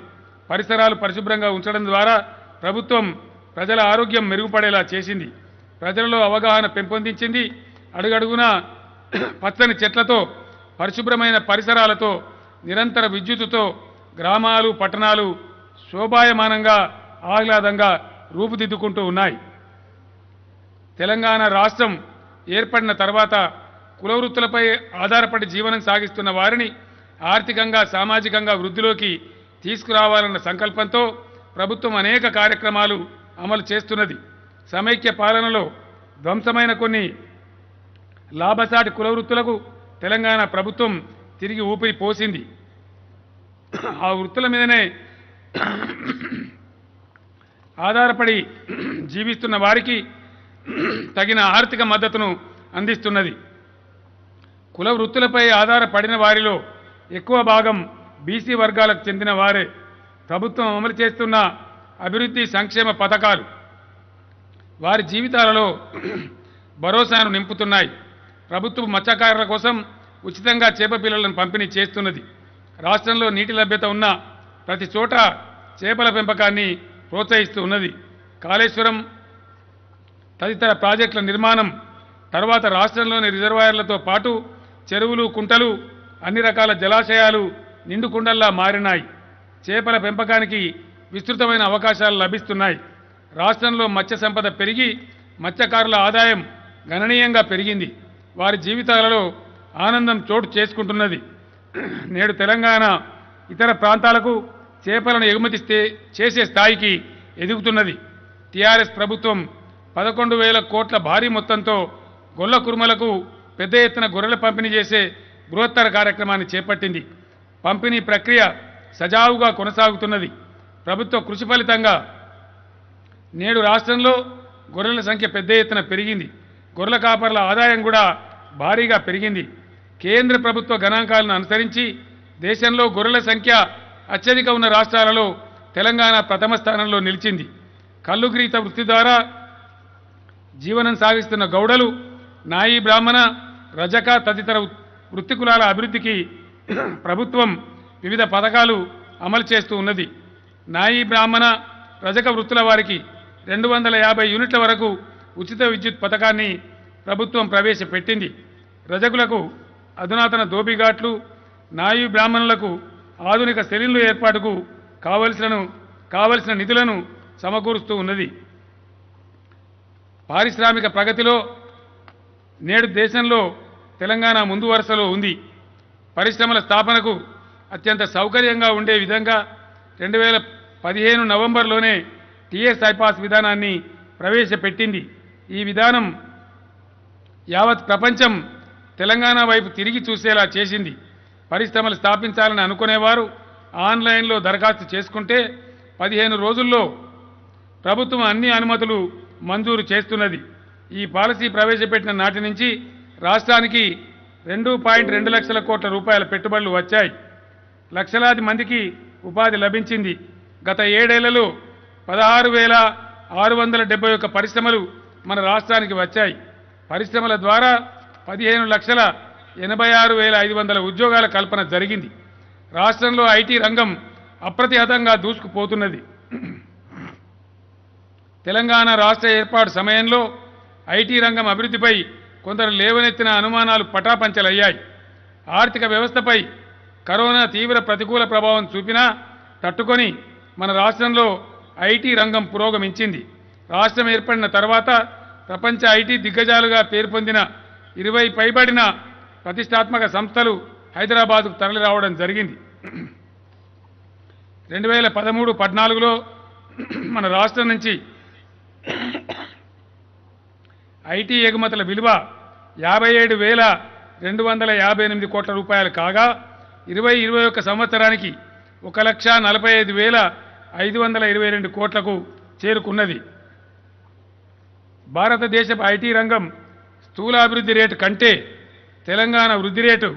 పరిసరాలు పరిశుభ్రంగా ఉంచడం ద్వారా ప్రభుత్వం ప్రజల ఆరోగ్యం మెరుగుపడేలా చేసింది ప్రజలలో అవగాహన పెంపొందించింది అడుగడుగునా పచ్చని చెట్లతో పరిశుభ్రమైన పరిసరాలతో నిరంతర విద్యుత్తుతో గ్రామాలు పట్టణాలు శోభాయమానంగా ఆహ్లాదంగా రూపుదిద్దుకుంటూ ఉన్నాయి తెలంగాణ రాష్ట్రం ఏర్పడిన తర్వాత కులవృత్తులపై ఆధారపడి జీవనం సాగిస్తున్న వారిని ఆర్థికంగా సామాజికంగా వృద్ధిలోకి తీసుకురావాలన్న సంకల్పంతో ప్రభుత్వం అనేక కార్యక్రమాలు అమలు చేస్తున్నది సమైక్య పాలనలో ధ్వంసమైన కొన్ని లాభసాటి కులవృత్తులకు తెలంగాణ ప్రభుత్వం తిరిగి ఊపిరి పోసింది ఆ వృత్తుల మీదనే ఆధారపడి జీవిస్తున్న వారికి తగిన ఆర్థిక మద్దతును అందిస్తున్నది కుల వృత్తులపై ఆధారపడిన వారిలో ఎక్కువ భాగం బీసీ వర్గాలకు చెందిన వారే ప్రభుత్వం అమలు చేస్తున్న అభివృద్ధి సంక్షేమ పథకాలు వారి జీవితాలలో భరోసాను నింపుతున్నాయి ప్రభుత్వం మత్స్యకారుల కోసం ఉచితంగా చేప పిల్లలను పంపిణీ చేస్తున్నది రాష్ట్రంలో నీటి లభ్యత ఉన్న ప్రతి చోట చేపల పెంపకాన్ని ప్రోత్సహిస్తూ ఉన్నది కాళేశ్వరం తదితర ప్రాజెక్టుల నిర్మాణం తర్వాత రాష్ట్రంలోని రిజర్వాయర్లతో పాటు చెరువులు కుంటలు అన్ని రకాల జలాశయాలు నిండుకుండల్లా మారినాయి చేపల పెంపకానికి విస్తృతమైన అవకాశాలు లభిస్తున్నాయి రాష్ట్రంలో మత్స్య సంపద పెరిగి మత్స్యకారుల ఆదాయం గణనీయంగా పెరిగింది వారి జీవితాలలో ఆనందం చోటు చేసుకుంటున్నది నేడు తెలంగాణ ఇతర ప్రాంతాలకు చేపలను ఎగుమతి చేసే స్థాయికి ఎదుగుతున్నది టీఆర్ఎస్ ప్రభుత్వం పదకొండు వేల కోట్ల భారీ మొత్తంతో గొల్ల కురుమలకు పెద్ద ఎత్తున గొర్రెల పంపిణీ చేసే బృహత్తర కార్యక్రమాన్ని చేపట్టింది పంపిణీ ప్రక్రియ సజావుగా కొనసాగుతున్నది ప్రభుత్వ కృషి ఫలితంగా నేడు రాష్ట్రంలో గొర్రెల సంఖ్య పెద్ద ఎత్తున పెరిగింది గొర్రెల కాపర్ల ఆదాయం కూడా భారీగా పెరిగింది కేంద్ర ప్రభుత్వ గణాంకాలను అనుసరించి దేశంలో గొర్రెల సంఖ్య అత్యధిక ఉన్న రాష్ట్రాలలో తెలంగాణ ప్రథమ స్థానంలో నిలిచింది కల్లుగ్రీత వృత్తి ద్వారా జీవనం సాగిస్తున్న గౌడలు నాయి బ్రాహ్మణ రజక తదితర వృత్తి కులాల అభివృద్ధికి ప్రభుత్వం వివిధ పథకాలు అమలు చేస్తూ ఉన్నది నాయి బ్రాహ్మణ రజక వృత్తుల వారికి రెండు వందల యాభై యూనిట్ల వరకు ఉచిత విద్యుత్ పథకాన్ని ప్రభుత్వం ప్రవేశపెట్టింది రజకులకు అధునాతన దోపిఘాట్లు నాయు బ్రాహ్మణులకు ఆధునిక సెలిన్ల ఏర్పాటుకు కావలసినను కావలసిన నిధులను సమకూరుస్తూ ఉన్నది పారిశ్రామిక ప్రగతిలో నేడు దేశంలో తెలంగాణ ముందు వరుసలో ఉంది పరిశ్రమల స్థాపనకు అత్యంత సౌకర్యంగా ఉండే విధంగా రెండు వేల పదిహేను నవంబర్లోనే టీఎస్ ఐపాస్ విధానాన్ని ప్రవేశపెట్టింది ఈ విధానం యావత్ ప్రపంచం తెలంగాణ వైపు తిరిగి చూసేలా చేసింది పరిశ్రమలు స్థాపించాలని అనుకునేవారు ఆన్లైన్లో దరఖాస్తు చేసుకుంటే పదిహేను రోజుల్లో ప్రభుత్వం అన్ని అనుమతులు మంజూరు చేస్తున్నది ఈ పాలసీ ప్రవేశపెట్టిన నాటి నుంచి రాష్ట్రానికి రెండు పాయింట్ రెండు లక్షల కోట్ల రూపాయల పెట్టుబడులు వచ్చాయి లక్షలాది మందికి ఉపాధి లభించింది గత ఏడేళ్లలో పదహారు వేల ఆరు వందల డెబ్బై ఒక్క పరిశ్రమలు మన రాష్ట్రానికి వచ్చాయి పరిశ్రమల ద్వారా పదిహేను లక్షల ఎనభై ఆరు వేల ఐదు వందల ఉద్యోగాల కల్పన జరిగింది రాష్ట్రంలో ఐటీ రంగం అప్రతిహతంగా దూసుకుపోతున్నది తెలంగాణ రాష్ట్ర ఏర్పాటు సమయంలో ఐటీ రంగం అభివృద్ధిపై కొందరు లేవనెత్తిన అనుమానాలు పటాపంచలయ్యాయి ఆర్థిక వ్యవస్థపై కరోనా తీవ్ర ప్రతికూల ప్రభావం చూపినా తట్టుకొని మన రాష్ట్రంలో ఐటీ రంగం పురోగమించింది రాష్ట్రం ఏర్పడిన తర్వాత ప్రపంచ ఐటీ దిగ్గజాలుగా పేరు పొందిన ఇరవై పైబడిన ప్రతిష్టాత్మక సంస్థలు హైదరాబాద్కు తరలి రావడం జరిగింది రెండు వేల పదమూడు పద్నాలుగులో మన రాష్ట్రం నుంచి ఐటీ ఎగుమతుల విలువ యాభై ఏడు వేల రెండు వందల యాభై ఎనిమిది కోట్ల రూపాయలు కాగా ఇరవై ఇరవై ఒక్క సంవత్సరానికి ఒక లక్ష నలభై ఐదు వేల ఐదు వందల ఇరవై రెండు కోట్లకు చేరుకున్నది భారతదేశపు ఐటీ రంగం స్థూల అభివృద్ధి రేటు కంటే తెలంగాణ వృద్ధి రేటు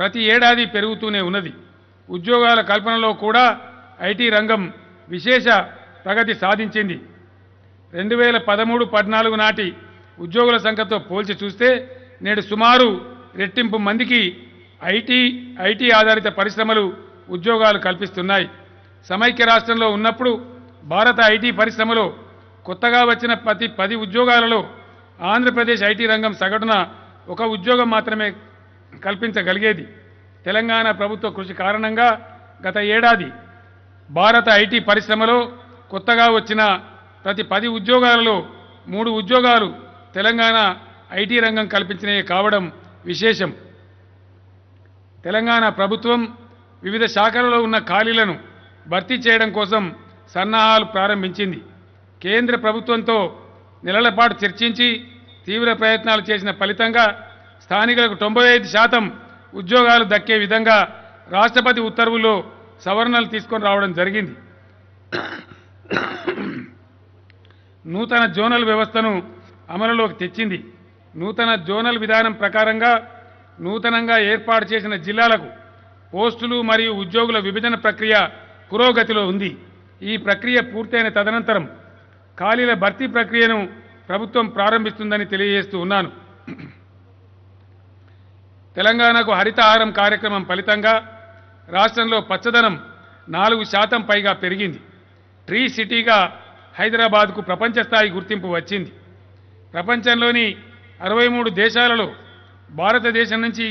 ప్రతి ఏడాది పెరుగుతూనే ఉన్నది ఉద్యోగాల కల్పనలో కూడా ఐటీ రంగం విశేష ప్రగతి సాధించింది రెండు వేల పదమూడు పద్నాలుగు నాటి ఉద్యోగుల సంఖ్యతో పోల్చి చూస్తే నేడు సుమారు రెట్టింపు మందికి ఐటీ ఐటీ ఆధారిత పరిశ్రమలు ఉద్యోగాలు కల్పిస్తున్నాయి సమైక్య రాష్ట్రంలో ఉన్నప్పుడు భారత ఐటీ పరిశ్రమలో కొత్తగా వచ్చిన ప్రతి పది ఉద్యోగాలలో ఆంధ్రప్రదేశ్ ఐటీ రంగం సగటున ఒక ఉద్యోగం మాత్రమే కల్పించగలిగేది తెలంగాణ ప్రభుత్వ కృషి కారణంగా గత ఏడాది భారత ఐటీ పరిశ్రమలో కొత్తగా వచ్చిన ప్రతి పది ఉద్యోగాలలో మూడు ఉద్యోగాలు తెలంగాణ ఐటీ రంగం కల్పించినవి కావడం విశేషం తెలంగాణ ప్రభుత్వం వివిధ శాఖలలో ఉన్న ఖాళీలను భర్తీ చేయడం కోసం సన్నాహాలు ప్రారంభించింది కేంద్ర ప్రభుత్వంతో నెలల పాటు చర్చించి తీవ్ర ప్రయత్నాలు చేసిన ఫలితంగా స్థానికులకు తొంభై శాతం ఉద్యోగాలు దక్కే విధంగా రాష్ట్రపతి ఉత్తర్వుల్లో సవరణలు తీసుకొని రావడం జరిగింది నూతన జోనల్ వ్యవస్థను అమలులోకి తెచ్చింది నూతన జోనల్ విధానం ప్రకారంగా నూతనంగా ఏర్పాటు చేసిన జిల్లాలకు పోస్టులు మరియు ఉద్యోగుల విభజన ప్రక్రియ పురోగతిలో ఉంది ఈ ప్రక్రియ పూర్తయిన తదనంతరం ఖాళీల భర్తీ ప్రక్రియను ప్రభుత్వం ప్రారంభిస్తుందని తెలియజేస్తూ ఉన్నాను తెలంగాణకు హరితహారం కార్యక్రమం ఫలితంగా రాష్ట్రంలో పచ్చదనం నాలుగు శాతం పైగా పెరిగింది ట్రీ సిటీగా హైదరాబాద్కు ప్రపంచ స్థాయి గుర్తింపు వచ్చింది ప్రపంచంలోని అరవై మూడు దేశాలలో భారతదేశం నుంచి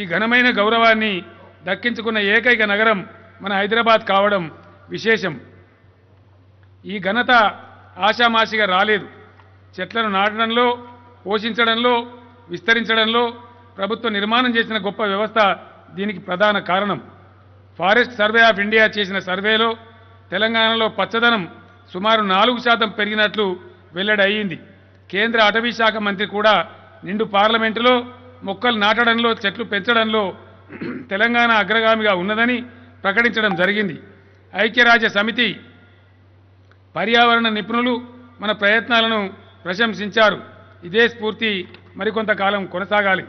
ఈ ఘనమైన గౌరవాన్ని దక్కించుకున్న ఏకైక నగరం మన హైదరాబాద్ కావడం విశేషం ఈ ఘనత ఆషామాషిగా రాలేదు చెట్లను నాటడంలో పోషించడంలో విస్తరించడంలో ప్రభుత్వ నిర్మాణం చేసిన గొప్ప వ్యవస్థ దీనికి ప్రధాన కారణం ఫారెస్ట్ సర్వే ఆఫ్ ఇండియా చేసిన సర్వేలో తెలంగాణలో పచ్చదనం సుమారు నాలుగు శాతం పెరిగినట్లు వెల్లడి అయ్యింది కేంద్ర అటవీ శాఖ మంత్రి కూడా నిండు పార్లమెంటులో మొక్కలు నాటడంలో చెట్లు పెంచడంలో తెలంగాణ అగ్రగామిగా ఉన్నదని ప్రకటించడం జరిగింది ఐక్యరాజ్య సమితి పర్యావరణ నిపుణులు మన ప్రయత్నాలను ప్రశంసించారు ఇదే స్ఫూర్తి మరికొంతకాలం కొనసాగాలి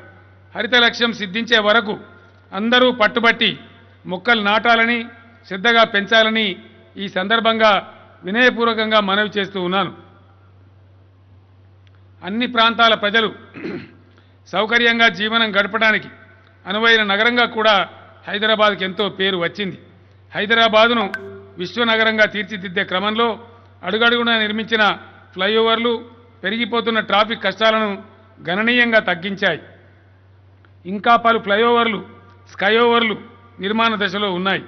హరిత లక్ష్యం సిద్ధించే వరకు అందరూ పట్టుబట్టి మొక్కలు నాటాలని శ్రద్ధగా పెంచాలని ఈ సందర్భంగా వినయపూర్వకంగా మనవి చేస్తూ ఉన్నాను అన్ని ప్రాంతాల ప్రజలు సౌకర్యంగా జీవనం గడపడానికి అనువైన నగరంగా కూడా హైదరాబాద్కి ఎంతో పేరు వచ్చింది హైదరాబాదును విశ్వనగరంగా తీర్చిదిద్దే క్రమంలో అడుగడుగునా నిర్మించిన ఫ్లైఓవర్లు పెరిగిపోతున్న ట్రాఫిక్ కష్టాలను గణనీయంగా తగ్గించాయి ఇంకా పలు ఫ్లైఓవర్లు స్కైఓవర్లు నిర్మాణ దశలో ఉన్నాయి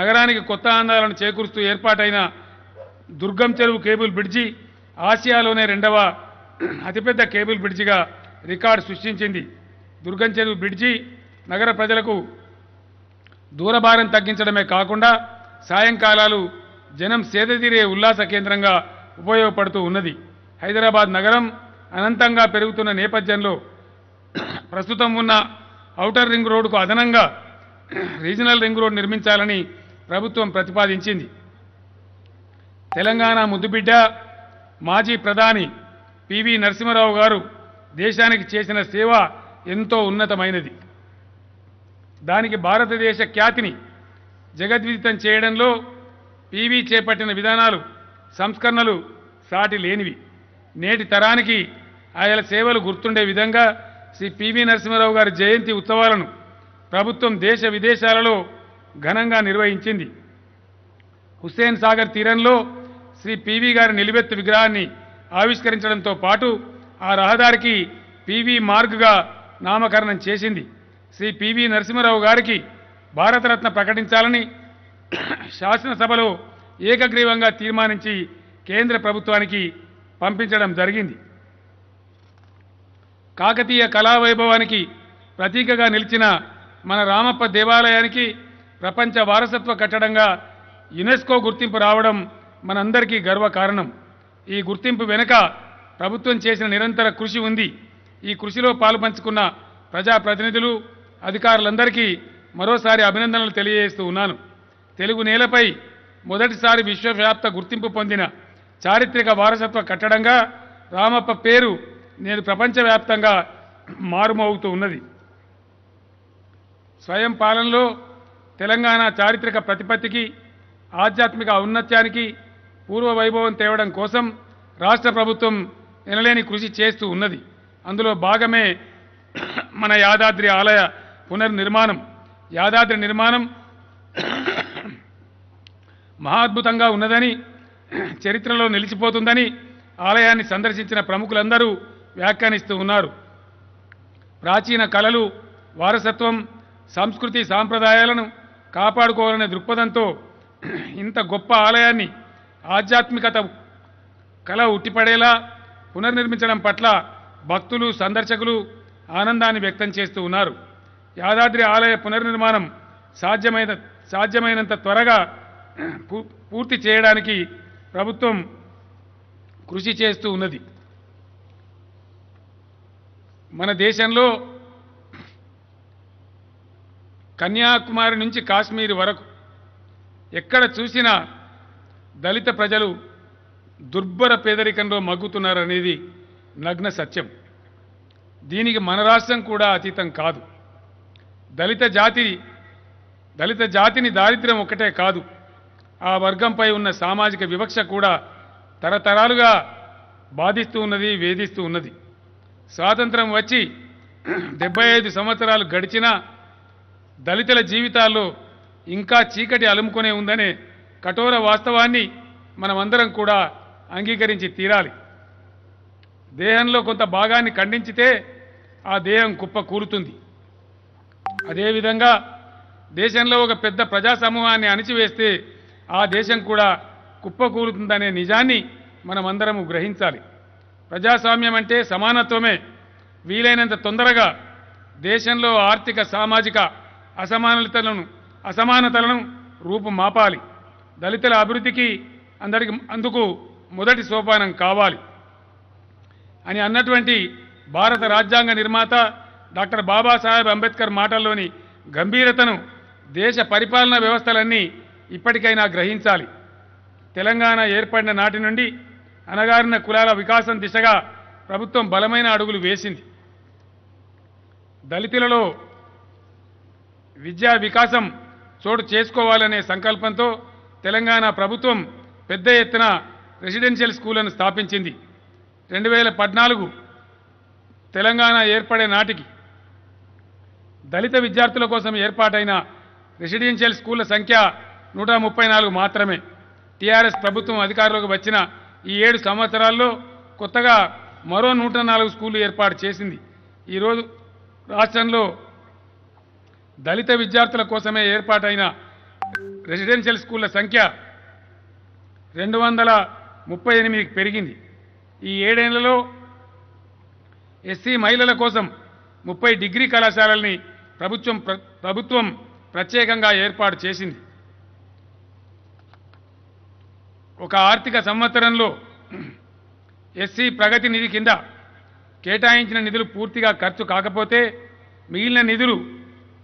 నగరానికి కొత్త ఆందాలను చేకూరుస్తూ ఏర్పాటైన దుర్గం చెరువు కేబుల్ బ్రిడ్జి ఆసియాలోనే రెండవ అతిపెద్ద కేబుల్ బ్రిడ్జిగా రికార్డ్ సృష్టించింది దుర్గం చెరువు బ్రిడ్జి నగర ప్రజలకు దూరభారం తగ్గించడమే కాకుండా సాయంకాలాలు జనం సేదతీరే ఉల్లాస కేంద్రంగా ఉపయోగపడుతూ ఉన్నది హైదరాబాద్ నగరం అనంతంగా పెరుగుతున్న నేపథ్యంలో ప్రస్తుతం ఉన్న ఔటర్ రింగ్ రోడ్డుకు అదనంగా రీజనల్ రింగ్ రోడ్ నిర్మించాలని ప్రభుత్వం ప్రతిపాదించింది తెలంగాణ ముద్దుబిడ్డ మాజీ ప్రధాని పివి నరసింహరావు గారు దేశానికి చేసిన సేవ ఎంతో ఉన్నతమైనది దానికి భారతదేశ ఖ్యాతిని జగద్విదితం చేయడంలో పీవీ చేపట్టిన విధానాలు సంస్కరణలు సాటి లేనివి నేటి తరానికి ఆయన సేవలు గుర్తుండే విధంగా శ్రీ పివి నరసింహారావు గారి జయంతి ఉత్సవాలను ప్రభుత్వం దేశ విదేశాలలో ఘనంగా నిర్వహించింది హుస్సేన్ సాగర్ తీరంలో శ్రీ పీవీ గారి నిలువెత్తు విగ్రహాన్ని ఆవిష్కరించడంతో పాటు ఆ రహదారికి పీవీ మార్గ్గా నామకరణం చేసింది శ్రీ పివి నరసింహరావు గారికి భారతరత్న ప్రకటించాలని శాసనసభలో ఏకగ్రీవంగా తీర్మానించి కేంద్ర ప్రభుత్వానికి పంపించడం జరిగింది కాకతీయ కళావైభవానికి ప్రతీకగా నిలిచిన మన రామప్ప దేవాలయానికి ప్రపంచ వారసత్వ కట్టడంగా యునెస్కో గుర్తింపు రావడం మనందరికీ గర్వకారణం ఈ గుర్తింపు వెనుక ప్రభుత్వం చేసిన నిరంతర కృషి ఉంది ఈ కృషిలో పాలుపంచుకున్న ప్రజాప్రతినిధులు అధికారులందరికీ మరోసారి అభినందనలు తెలియజేస్తూ ఉన్నాను తెలుగు నేలపై మొదటిసారి విశ్వవ్యాప్త గుర్తింపు పొందిన చారిత్రక వారసత్వ కట్టడంగా రామప్ప పేరు నేడు ప్రపంచవ్యాప్తంగా మారుమోగుతూ ఉన్నది స్వయం పాలనలో తెలంగాణ చారిత్రక ప్రతిపత్తికి ఆధ్యాత్మిక ఔన్నత్యానికి పూర్వ వైభవం తేవడం కోసం రాష్ట్ర ప్రభుత్వం నిలలేని కృషి చేస్తూ ఉన్నది అందులో భాగమే మన యాదాద్రి ఆలయ పునర్నిర్మాణం యాదాద్రి నిర్మాణం మహాద్భుతంగా ఉన్నదని చరిత్రలో నిలిచిపోతుందని ఆలయాన్ని సందర్శించిన ప్రముఖులందరూ వ్యాఖ్యానిస్తూ ఉన్నారు ప్రాచీన కళలు వారసత్వం సంస్కృతి సాంప్రదాయాలను కాపాడుకోవాలనే దృక్పథంతో ఇంత గొప్ప ఆలయాన్ని ఆధ్యాత్మికత కళ ఉట్టిపడేలా పునర్నిర్మించడం పట్ల భక్తులు సందర్శకులు ఆనందాన్ని వ్యక్తం చేస్తూ ఉన్నారు యాదాద్రి ఆలయ పునర్నిర్మాణం సాధ్యమైన సాధ్యమైనంత త్వరగా పూర్తి చేయడానికి ప్రభుత్వం కృషి చేస్తూ ఉన్నది మన దేశంలో కన్యాకుమారి నుంచి కాశ్మీర్ వరకు ఎక్కడ చూసినా దళిత ప్రజలు దుర్భర పేదరికంలో మగ్గుతున్నారనేది నగ్న సత్యం దీనికి మన రాష్ట్రం కూడా అతీతం కాదు దళిత జాతి దళిత జాతిని దారిద్ర్యం ఒకటే కాదు ఆ వర్గంపై ఉన్న సామాజిక వివక్ష కూడా తరతరాలుగా బాధిస్తూ ఉన్నది వేధిస్తూ ఉన్నది స్వాతంత్రం వచ్చి డెబ్బై ఐదు సంవత్సరాలు గడిచినా దళితుల జీవితాల్లో ఇంకా చీకటి అలుముకునే ఉందనే కఠోర వాస్తవాన్ని మనమందరం కూడా అంగీకరించి తీరాలి దేహంలో కొంత భాగాన్ని ఖండించితే ఆ దేహం కుప్ప కూరుతుంది అదేవిధంగా దేశంలో ఒక పెద్ద ప్రజా సమూహాన్ని అణిచివేస్తే ఆ దేశం కూడా కుప్ప కూరుతుందనే నిజాన్ని మనమందరము గ్రహించాలి ప్రజాస్వామ్యం అంటే సమానత్వమే వీలైనంత తొందరగా దేశంలో ఆర్థిక సామాజిక అసమానతలను అసమానతలను రూపుమాపాలి దళితుల అభివృద్ధికి అందరికి అందుకు మొదటి సోపానం కావాలి అని అన్నటువంటి భారత రాజ్యాంగ నిర్మాత డాక్టర్ బాబాసాహెబ్ అంబేద్కర్ మాటల్లోని గంభీరతను దేశ పరిపాలనా వ్యవస్థలన్నీ ఇప్పటికైనా గ్రహించాలి తెలంగాణ ఏర్పడిన నాటి నుండి అనగారిన కులాల వికాసం దిశగా ప్రభుత్వం బలమైన అడుగులు వేసింది దళితులలో విద్యా వికాసం చోటు చేసుకోవాలనే సంకల్పంతో తెలంగాణ ప్రభుత్వం పెద్ద ఎత్తున రెసిడెన్షియల్ స్కూళ్లను స్థాపించింది రెండు వేల పద్నాలుగు తెలంగాణ ఏర్పడే నాటికి దళిత విద్యార్థుల కోసం ఏర్పాటైన రెసిడెన్షియల్ స్కూళ్ల సంఖ్య నూట ముప్పై నాలుగు మాత్రమే టీఆర్ఎస్ ప్రభుత్వం అధికారులకు వచ్చిన ఈ ఏడు సంవత్సరాల్లో కొత్తగా మరో నూట నాలుగు స్కూళ్లు ఏర్పాటు చేసింది ఈరోజు రాష్ట్రంలో దళిత విద్యార్థుల కోసమే ఏర్పాటైన రెసిడెన్షియల్ స్కూళ్ళ సంఖ్య రెండు వందల ముప్పై ఎనిమిదికి పెరిగింది ఈ ఏడేళ్లలో ఎస్సీ మహిళల కోసం ముప్పై డిగ్రీ కళాశాలల్ని ప్రభుత్వం ప్రభుత్వం ప్రత్యేకంగా ఏర్పాటు చేసింది ఒక ఆర్థిక సంవత్సరంలో ఎస్సీ ప్రగతి నిధి కింద కేటాయించిన నిధులు పూర్తిగా ఖర్చు కాకపోతే మిగిలిన నిధులు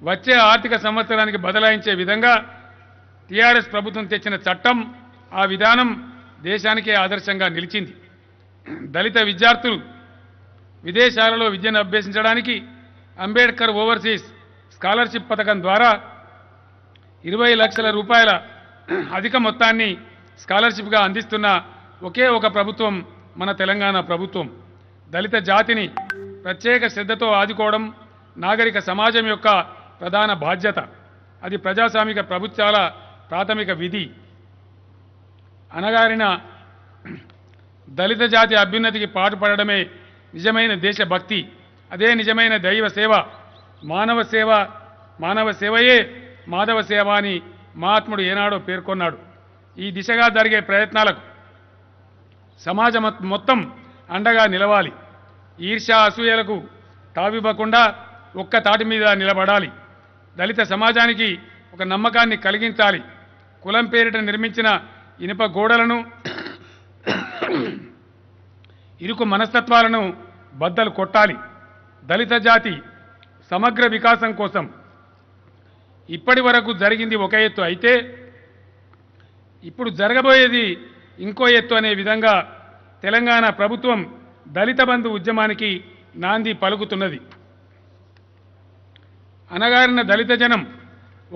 వచ్చే ఆర్థిక సంవత్సరానికి బదలాయించే విధంగా టీఆర్ఎస్ ప్రభుత్వం తెచ్చిన చట్టం ఆ విధానం దేశానికే ఆదర్శంగా నిలిచింది దళిత విద్యార్థులు విదేశాలలో విద్యను అభ్యసించడానికి అంబేద్కర్ ఓవర్సీస్ స్కాలర్షిప్ పథకం ద్వారా ఇరవై లక్షల రూపాయల అధిక మొత్తాన్ని స్కాలర్షిప్గా అందిస్తున్న ఒకే ఒక ప్రభుత్వం మన తెలంగాణ ప్రభుత్వం దళిత జాతిని ప్రత్యేక శ్రద్ధతో ఆదుకోవడం నాగరిక సమాజం యొక్క ప్రధాన బాధ్యత అది ప్రజాస్వామిక ప్రభుత్వాల ప్రాథమిక విధి అనగారిన దళిత జాతి అభ్యున్నతికి పాటుపడడమే నిజమైన దేశభక్తి అదే నిజమైన దైవ సేవ మానవ సేవ మానవ సేవయే మాధవ సేవ అని మహాత్ముడు ఏనాడో పేర్కొన్నాడు ఈ దిశగా జరిగే ప్రయత్నాలకు సమాజం మొత్తం అండగా నిలవాలి ఈర్ష్య అసూయలకు తావివ్వకుండా ఒక్క తాటి మీద నిలబడాలి దళిత సమాజానికి ఒక నమ్మకాన్ని కలిగించాలి కులం పేరిట నిర్మించిన ఇనుప గోడలను ఇరుకు మనస్తత్వాలను బద్దలు కొట్టాలి దళిత జాతి సమగ్ర వికాసం కోసం ఇప్పటి వరకు జరిగింది ఒక ఎత్తు అయితే ఇప్పుడు జరగబోయేది ఇంకో ఎత్తు అనే విధంగా తెలంగాణ ప్రభుత్వం దళిత బంధు ఉద్యమానికి నాంది పలుకుతున్నది అనగారిన దళిత జనం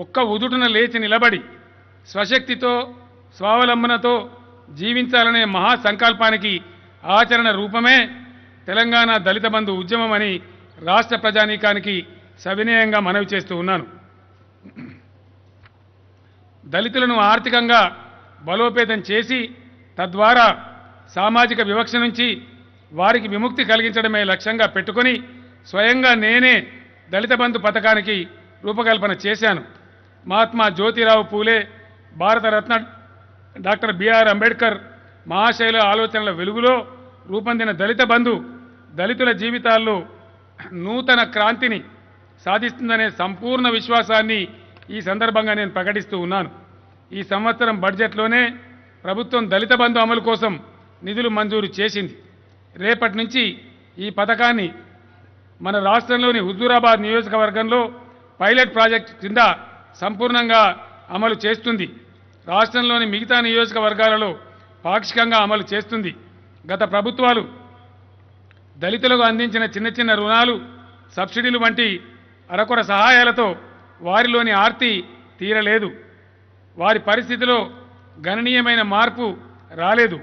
ఒక్క ఉదుటున లేచి నిలబడి స్వశక్తితో స్వావలంబనతో జీవించాలనే మహాసంకల్పానికి ఆచరణ రూపమే తెలంగాణ దళిత బంధు ఉద్యమమని రాష్ట్ర ప్రజానీకానికి సవినయంగా మనవి చేస్తూ ఉన్నాను దళితులను ఆర్థికంగా బలోపేతం చేసి తద్వారా సామాజిక వివక్ష నుంచి వారికి విముక్తి కలిగించడమే లక్ష్యంగా పెట్టుకొని స్వయంగా నేనే దళిత బంధు పథకానికి రూపకల్పన చేశాను మహాత్మా జ్యోతిరావు పూలే భారతరత్న డాక్టర్ బిఆర్ అంబేద్కర్ మహాశైల ఆలోచనల వెలుగులో రూపొందిన దళిత బంధు దళితుల జీవితాల్లో నూతన క్రాంతిని సాధిస్తుందనే సంపూర్ణ విశ్వాసాన్ని ఈ సందర్భంగా నేను ప్రకటిస్తూ ఉన్నాను ఈ సంవత్సరం బడ్జెట్లోనే ప్రభుత్వం దళిత బంధు అమలు కోసం నిధులు మంజూరు చేసింది రేపటి నుంచి ఈ పథకాన్ని మన రాష్ట్రంలోని హుజూరాబాద్ నియోజకవర్గంలో పైలట్ ప్రాజెక్ట్ కింద సంపూర్ణంగా అమలు చేస్తుంది రాష్ట్రంలోని మిగతా నియోజకవర్గాలలో పాక్షికంగా అమలు చేస్తుంది గత ప్రభుత్వాలు దళితులకు అందించిన చిన్న చిన్న రుణాలు సబ్సిడీలు వంటి అరకొర సహాయాలతో వారిలోని ఆర్తి తీరలేదు వారి పరిస్థితిలో గణనీయమైన మార్పు రాలేదు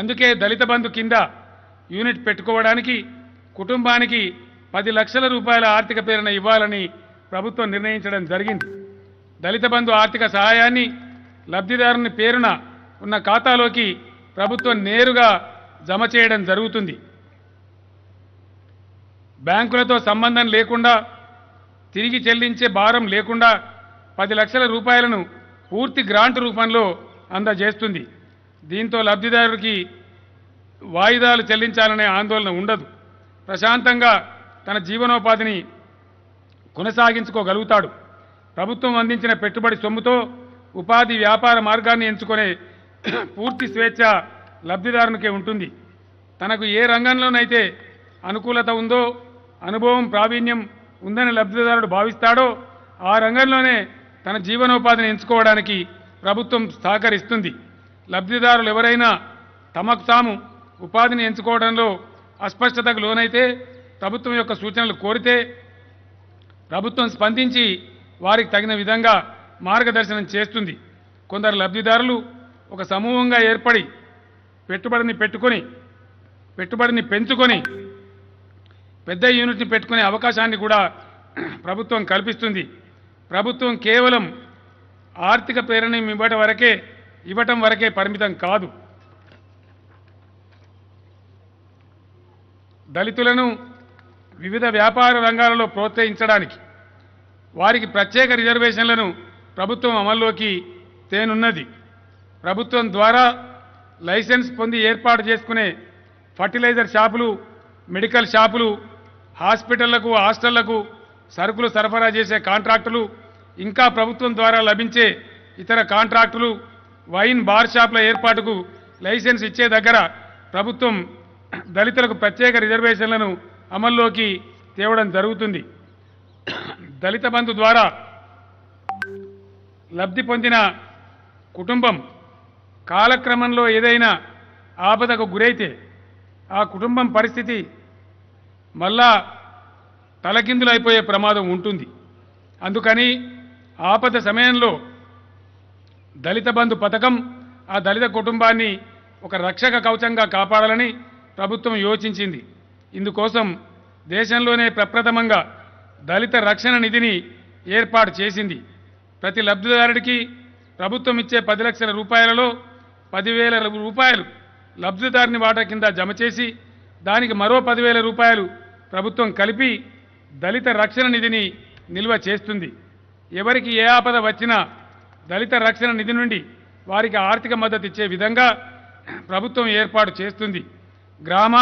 అందుకే దళిత బంధు కింద యూనిట్ పెట్టుకోవడానికి కుటుంబానికి పది లక్షల రూపాయల ఆర్థిక ప్రేరణ ఇవ్వాలని ప్రభుత్వం నిర్ణయించడం జరిగింది దళిత బంధు ఆర్థిక సహాయాన్ని లబ్ధిదారుని పేరున ఉన్న ఖాతాలోకి ప్రభుత్వం నేరుగా జమ చేయడం జరుగుతుంది బ్యాంకులతో సంబంధం లేకుండా తిరిగి చెల్లించే భారం లేకుండా పది లక్షల రూపాయలను పూర్తి గ్రాంట్ రూపంలో అందజేస్తుంది దీంతో లబ్ధిదారుడికి వాయిదాలు చెల్లించాలనే ఆందోళన ఉండదు ప్రశాంతంగా తన జీవనోపాధిని కొనసాగించుకోగలుగుతాడు ప్రభుత్వం అందించిన పెట్టుబడి సొమ్ముతో ఉపాధి వ్యాపార మార్గాన్ని ఎంచుకునే పూర్తి స్వేచ్ఛ లబ్ధిదారునికే ఉంటుంది తనకు ఏ రంగంలోనైతే అనుకూలత ఉందో అనుభవం ప్రావీణ్యం ఉందని లబ్ధిదారుడు భావిస్తాడో ఆ రంగంలోనే తన జీవనోపాధిని ఎంచుకోవడానికి ప్రభుత్వం సహకరిస్తుంది లబ్ధిదారులు ఎవరైనా తమకు తాము ఉపాధిని ఎంచుకోవడంలో అస్పష్టతకు లోనైతే ప్రభుత్వం యొక్క సూచనలు కోరితే ప్రభుత్వం స్పందించి వారికి తగిన విధంగా మార్గదర్శనం చేస్తుంది కొందరు లబ్ధిదారులు ఒక సమూహంగా ఏర్పడి పెట్టుబడిని పెట్టుకొని పెట్టుబడిని పెంచుకొని పెద్ద యూనిట్ని పెట్టుకునే అవకాశాన్ని కూడా ప్రభుత్వం కల్పిస్తుంది ప్రభుత్వం కేవలం ఆర్థిక ప్రేరణ ఇవ్వడం వరకే ఇవ్వటం వరకే పరిమితం కాదు దళితులను వివిధ వ్యాపార రంగాలలో ప్రోత్సహించడానికి వారికి ప్రత్యేక రిజర్వేషన్లను ప్రభుత్వం అమల్లోకి తేనున్నది ప్రభుత్వం ద్వారా లైసెన్స్ పొంది ఏర్పాటు చేసుకునే ఫర్టిలైజర్ షాపులు మెడికల్ షాపులు హాస్పిటళ్లకు హాస్టళ్లకు సరుకులు సరఫరా చేసే కాంట్రాక్టులు ఇంకా ప్రభుత్వం ద్వారా లభించే ఇతర కాంట్రాక్టులు వైన్ బార్ షాపుల ఏర్పాటుకు లైసెన్స్ ఇచ్చే దగ్గర ప్రభుత్వం దళితులకు ప్రత్యేక రిజర్వేషన్లను అమల్లోకి తేవడం జరుగుతుంది దళిత బంధు ద్వారా లబ్ధి పొందిన కుటుంబం కాలక్రమంలో ఏదైనా ఆపదకు గురైతే ఆ కుటుంబం పరిస్థితి మళ్ళా తలకిందులైపోయే ప్రమాదం ఉంటుంది అందుకని ఆపద సమయంలో దళిత బంధు పథకం ఆ దళిత కుటుంబాన్ని ఒక రక్షక కవచంగా కాపాడాలని ప్రభుత్వం యోచించింది ఇందుకోసం దేశంలోనే ప్రప్రథమంగా దళిత రక్షణ నిధిని ఏర్పాటు చేసింది ప్రతి లబ్ధిదారుడికి ప్రభుత్వం ఇచ్చే పది లక్షల రూపాయలలో పదివేల రూపాయలు లబ్ధిదారుని వాటా కింద జమ చేసి దానికి మరో పదివేల రూపాయలు ప్రభుత్వం కలిపి దళిత రక్షణ నిధిని నిల్వ చేస్తుంది ఎవరికి ఏ ఆపద వచ్చినా దళిత రక్షణ నిధి నుండి వారికి ఆర్థిక మద్దతు ఇచ్చే విధంగా ప్రభుత్వం ఏర్పాటు చేస్తుంది గ్రామ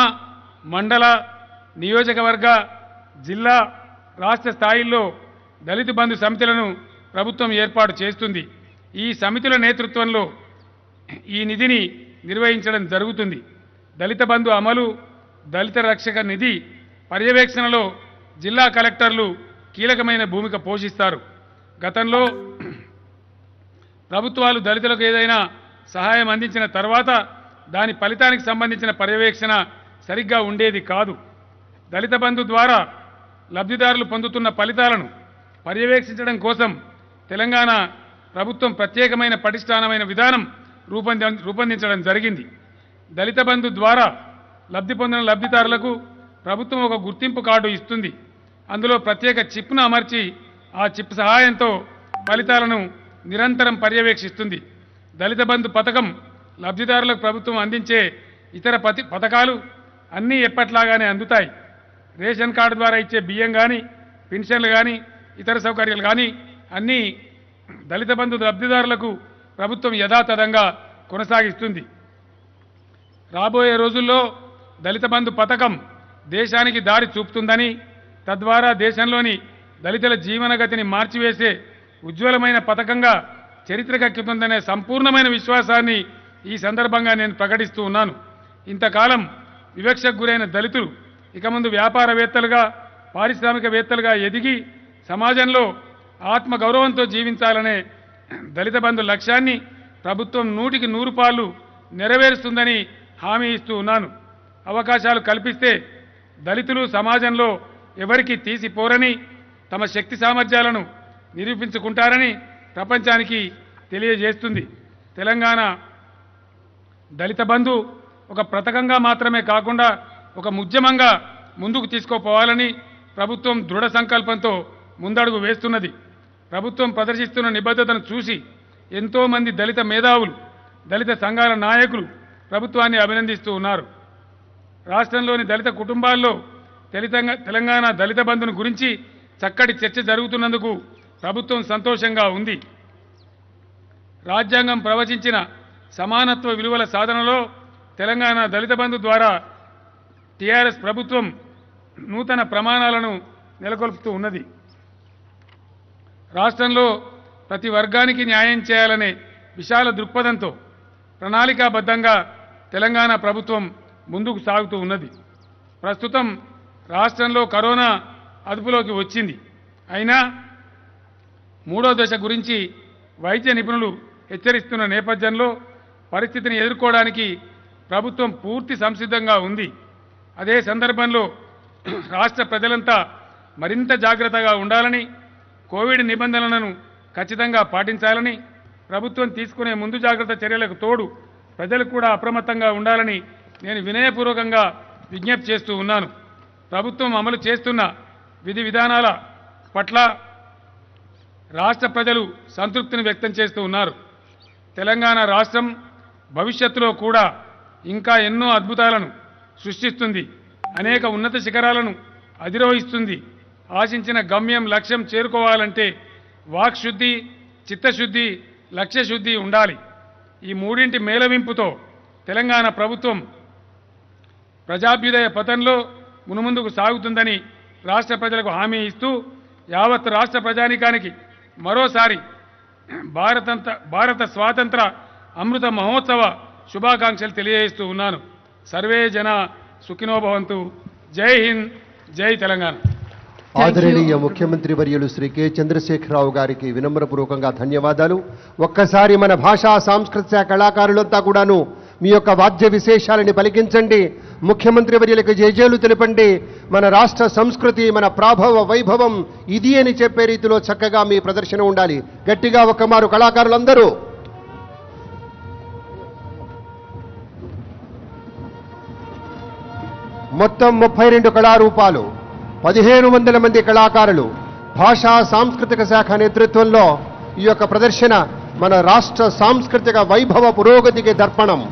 మండల నియోజకవర్గ జిల్లా రాష్ట్ర స్థాయిల్లో దళిత బంధు సమితులను ప్రభుత్వం ఏర్పాటు చేస్తుంది ఈ సమితుల నేతృత్వంలో ఈ నిధిని నిర్వహించడం జరుగుతుంది దళిత బంధు అమలు దళిత రక్షక నిధి పర్యవేక్షణలో జిల్లా కలెక్టర్లు కీలకమైన భూమిక పోషిస్తారు గతంలో ప్రభుత్వాలు దళితులకు ఏదైనా సహాయం అందించిన తర్వాత దాని ఫలితానికి సంబంధించిన పర్యవేక్షణ సరిగ్గా ఉండేది కాదు దళిత బంధు ద్వారా లబ్ధిదారులు పొందుతున్న ఫలితాలను పర్యవేక్షించడం కోసం తెలంగాణ ప్రభుత్వం ప్రత్యేకమైన పటిష్టానమైన విధానం రూపొంది రూపొందించడం జరిగింది దళిత బంధు ద్వారా లబ్ధి పొందిన లబ్ధిదారులకు ప్రభుత్వం ఒక గుర్తింపు కార్డు ఇస్తుంది అందులో ప్రత్యేక చిప్ను అమర్చి ఆ చిప్ సహాయంతో ఫలితాలను నిరంతరం పర్యవేక్షిస్తుంది దళిత బంధు పథకం లబ్ధిదారులకు ప్రభుత్వం అందించే ఇతర పథకాలు అన్నీ ఎప్పట్లాగానే అందుతాయి రేషన్ కార్డు ద్వారా ఇచ్చే బియ్యం కానీ పెన్షన్లు కానీ ఇతర సౌకర్యాలు కానీ అన్నీ దళిత బంధు లబ్ధిదారులకు ప్రభుత్వం యథాతథంగా కొనసాగిస్తుంది రాబోయే రోజుల్లో దళిత బంధు పథకం దేశానికి దారి చూపుతుందని తద్వారా దేశంలోని దళితుల జీవనగతిని మార్చివేసే ఉజ్వలమైన పథకంగా చరిత్రకెక్కుతుందనే సంపూర్ణమైన విశ్వాసాన్ని ఈ సందర్భంగా నేను ప్రకటిస్తూ ఉన్నాను ఇంతకాలం వివక్షకు గురైన దళితులు ఇక ముందు వ్యాపారవేత్తలుగా పారిశ్రామికవేత్తలుగా ఎదిగి సమాజంలో ఆత్మ గౌరవంతో జీవించాలనే దళిత బంధు లక్ష్యాన్ని ప్రభుత్వం నూటికి నూరు పాలు నెరవేరుస్తుందని హామీ ఇస్తూ ఉన్నాను అవకాశాలు కల్పిస్తే దళితులు సమాజంలో ఎవరికి తీసిపోరని తమ శక్తి సామర్థ్యాలను నిరూపించుకుంటారని ప్రపంచానికి తెలియజేస్తుంది తెలంగాణ దళిత బంధు ఒక ప్రతకంగా మాత్రమే కాకుండా ఒక ఉద్యమంగా ముందుకు తీసుకోపోవాలని ప్రభుత్వం దృఢ సంకల్పంతో ముందడుగు వేస్తున్నది ప్రభుత్వం ప్రదర్శిస్తున్న నిబద్ధతను చూసి ఎంతోమంది దళిత మేధావులు దళిత సంఘాల నాయకులు ప్రభుత్వాన్ని అభినందిస్తూ ఉన్నారు రాష్ట్రంలోని దళిత కుటుంబాల్లో తెలంగాణ తెలంగాణ దళిత బంధును గురించి చక్కటి చర్చ జరుగుతున్నందుకు ప్రభుత్వం సంతోషంగా ఉంది రాజ్యాంగం ప్రవచించిన సమానత్వ విలువల సాధనలో తెలంగాణ దళిత బంధు ద్వారా టీఆర్ఎస్ ప్రభుత్వం నూతన ప్రమాణాలను నెలకొల్పుతూ ఉన్నది రాష్ట్రంలో ప్రతి వర్గానికి న్యాయం చేయాలనే విశాల దృక్పథంతో ప్రణాళికాబద్ధంగా తెలంగాణ ప్రభుత్వం ముందుకు సాగుతూ ఉన్నది ప్రస్తుతం రాష్ట్రంలో కరోనా అదుపులోకి వచ్చింది అయినా మూడో దశ గురించి వైద్య నిపుణులు హెచ్చరిస్తున్న నేపథ్యంలో పరిస్థితిని ఎదుర్కోవడానికి ప్రభుత్వం పూర్తి సంసిద్ధంగా ఉంది అదే సందర్భంలో రాష్ట్ర ప్రజలంతా మరింత జాగ్రత్తగా ఉండాలని కోవిడ్ నిబంధనలను ఖచ్చితంగా పాటించాలని ప్రభుత్వం తీసుకునే ముందు జాగ్రత్త చర్యలకు తోడు ప్రజలు కూడా అప్రమత్తంగా ఉండాలని నేను వినయపూర్వకంగా విజ్ఞప్తి చేస్తూ ఉన్నాను ప్రభుత్వం అమలు చేస్తున్న విధి విధానాల పట్ల రాష్ట్ర ప్రజలు సంతృప్తిని వ్యక్తం చేస్తూ ఉన్నారు తెలంగాణ రాష్ట్రం భవిష్యత్తులో కూడా ఇంకా ఎన్నో అద్భుతాలను సృష్టిస్తుంది అనేక ఉన్నత శిఖరాలను అధిరోహిస్తుంది ఆశించిన గమ్యం లక్ష్యం చేరుకోవాలంటే వాక్శుద్ధి చిత్తశుద్ధి లక్ష్యశుద్ధి ఉండాలి ఈ మూడింటి మేలవింపుతో తెలంగాణ ప్రభుత్వం ప్రజాభ్యుదయ పతంలో మునుముందుకు సాగుతుందని రాష్ట్ర ప్రజలకు హామీ ఇస్తూ యావత్ రాష్ట్ర ప్రజానికానికి మరోసారి భారతంత భారత స్వాతంత్ర అమృత మహోత్సవ శుభాకాంక్షలు తెలియజేస్తూ ఉన్నాను సర్వే జన సుఖినోభవంతు జై హింద్ జై తెలంగాణ ఆదరణీయ ముఖ్యమంత్రి వర్యులు శ్రీ కె చంద్రశేఖరరావు గారికి వినమ్రపూర్వకంగా ధన్యవాదాలు ఒక్కసారి మన భాషా సాంస్కృతిక కళాకారులంతా కూడాను మీ యొక్క వాద్య విశేషాలని పలికించండి ముఖ్యమంత్రి వర్యులకు జయజేలు తెలపండి మన రాష్ట్ర సంస్కృతి మన ప్రాభవ వైభవం ఇది అని చెప్పే రీతిలో చక్కగా మీ ప్రదర్శన ఉండాలి గట్టిగా ఒక్కమారు కళాకారులందరూ మొత్తం ముప్పై రెండు కళారూపాలు పదిహేను వందల మంది కళాకారులు భాషా సాంస్కృతిక శాఖ నేతృత్వంలో ఈ యొక్క ప్రదర్శన మన రాష్ట్ర సాంస్కృతిక వైభవ పురోగతికి దర్పణం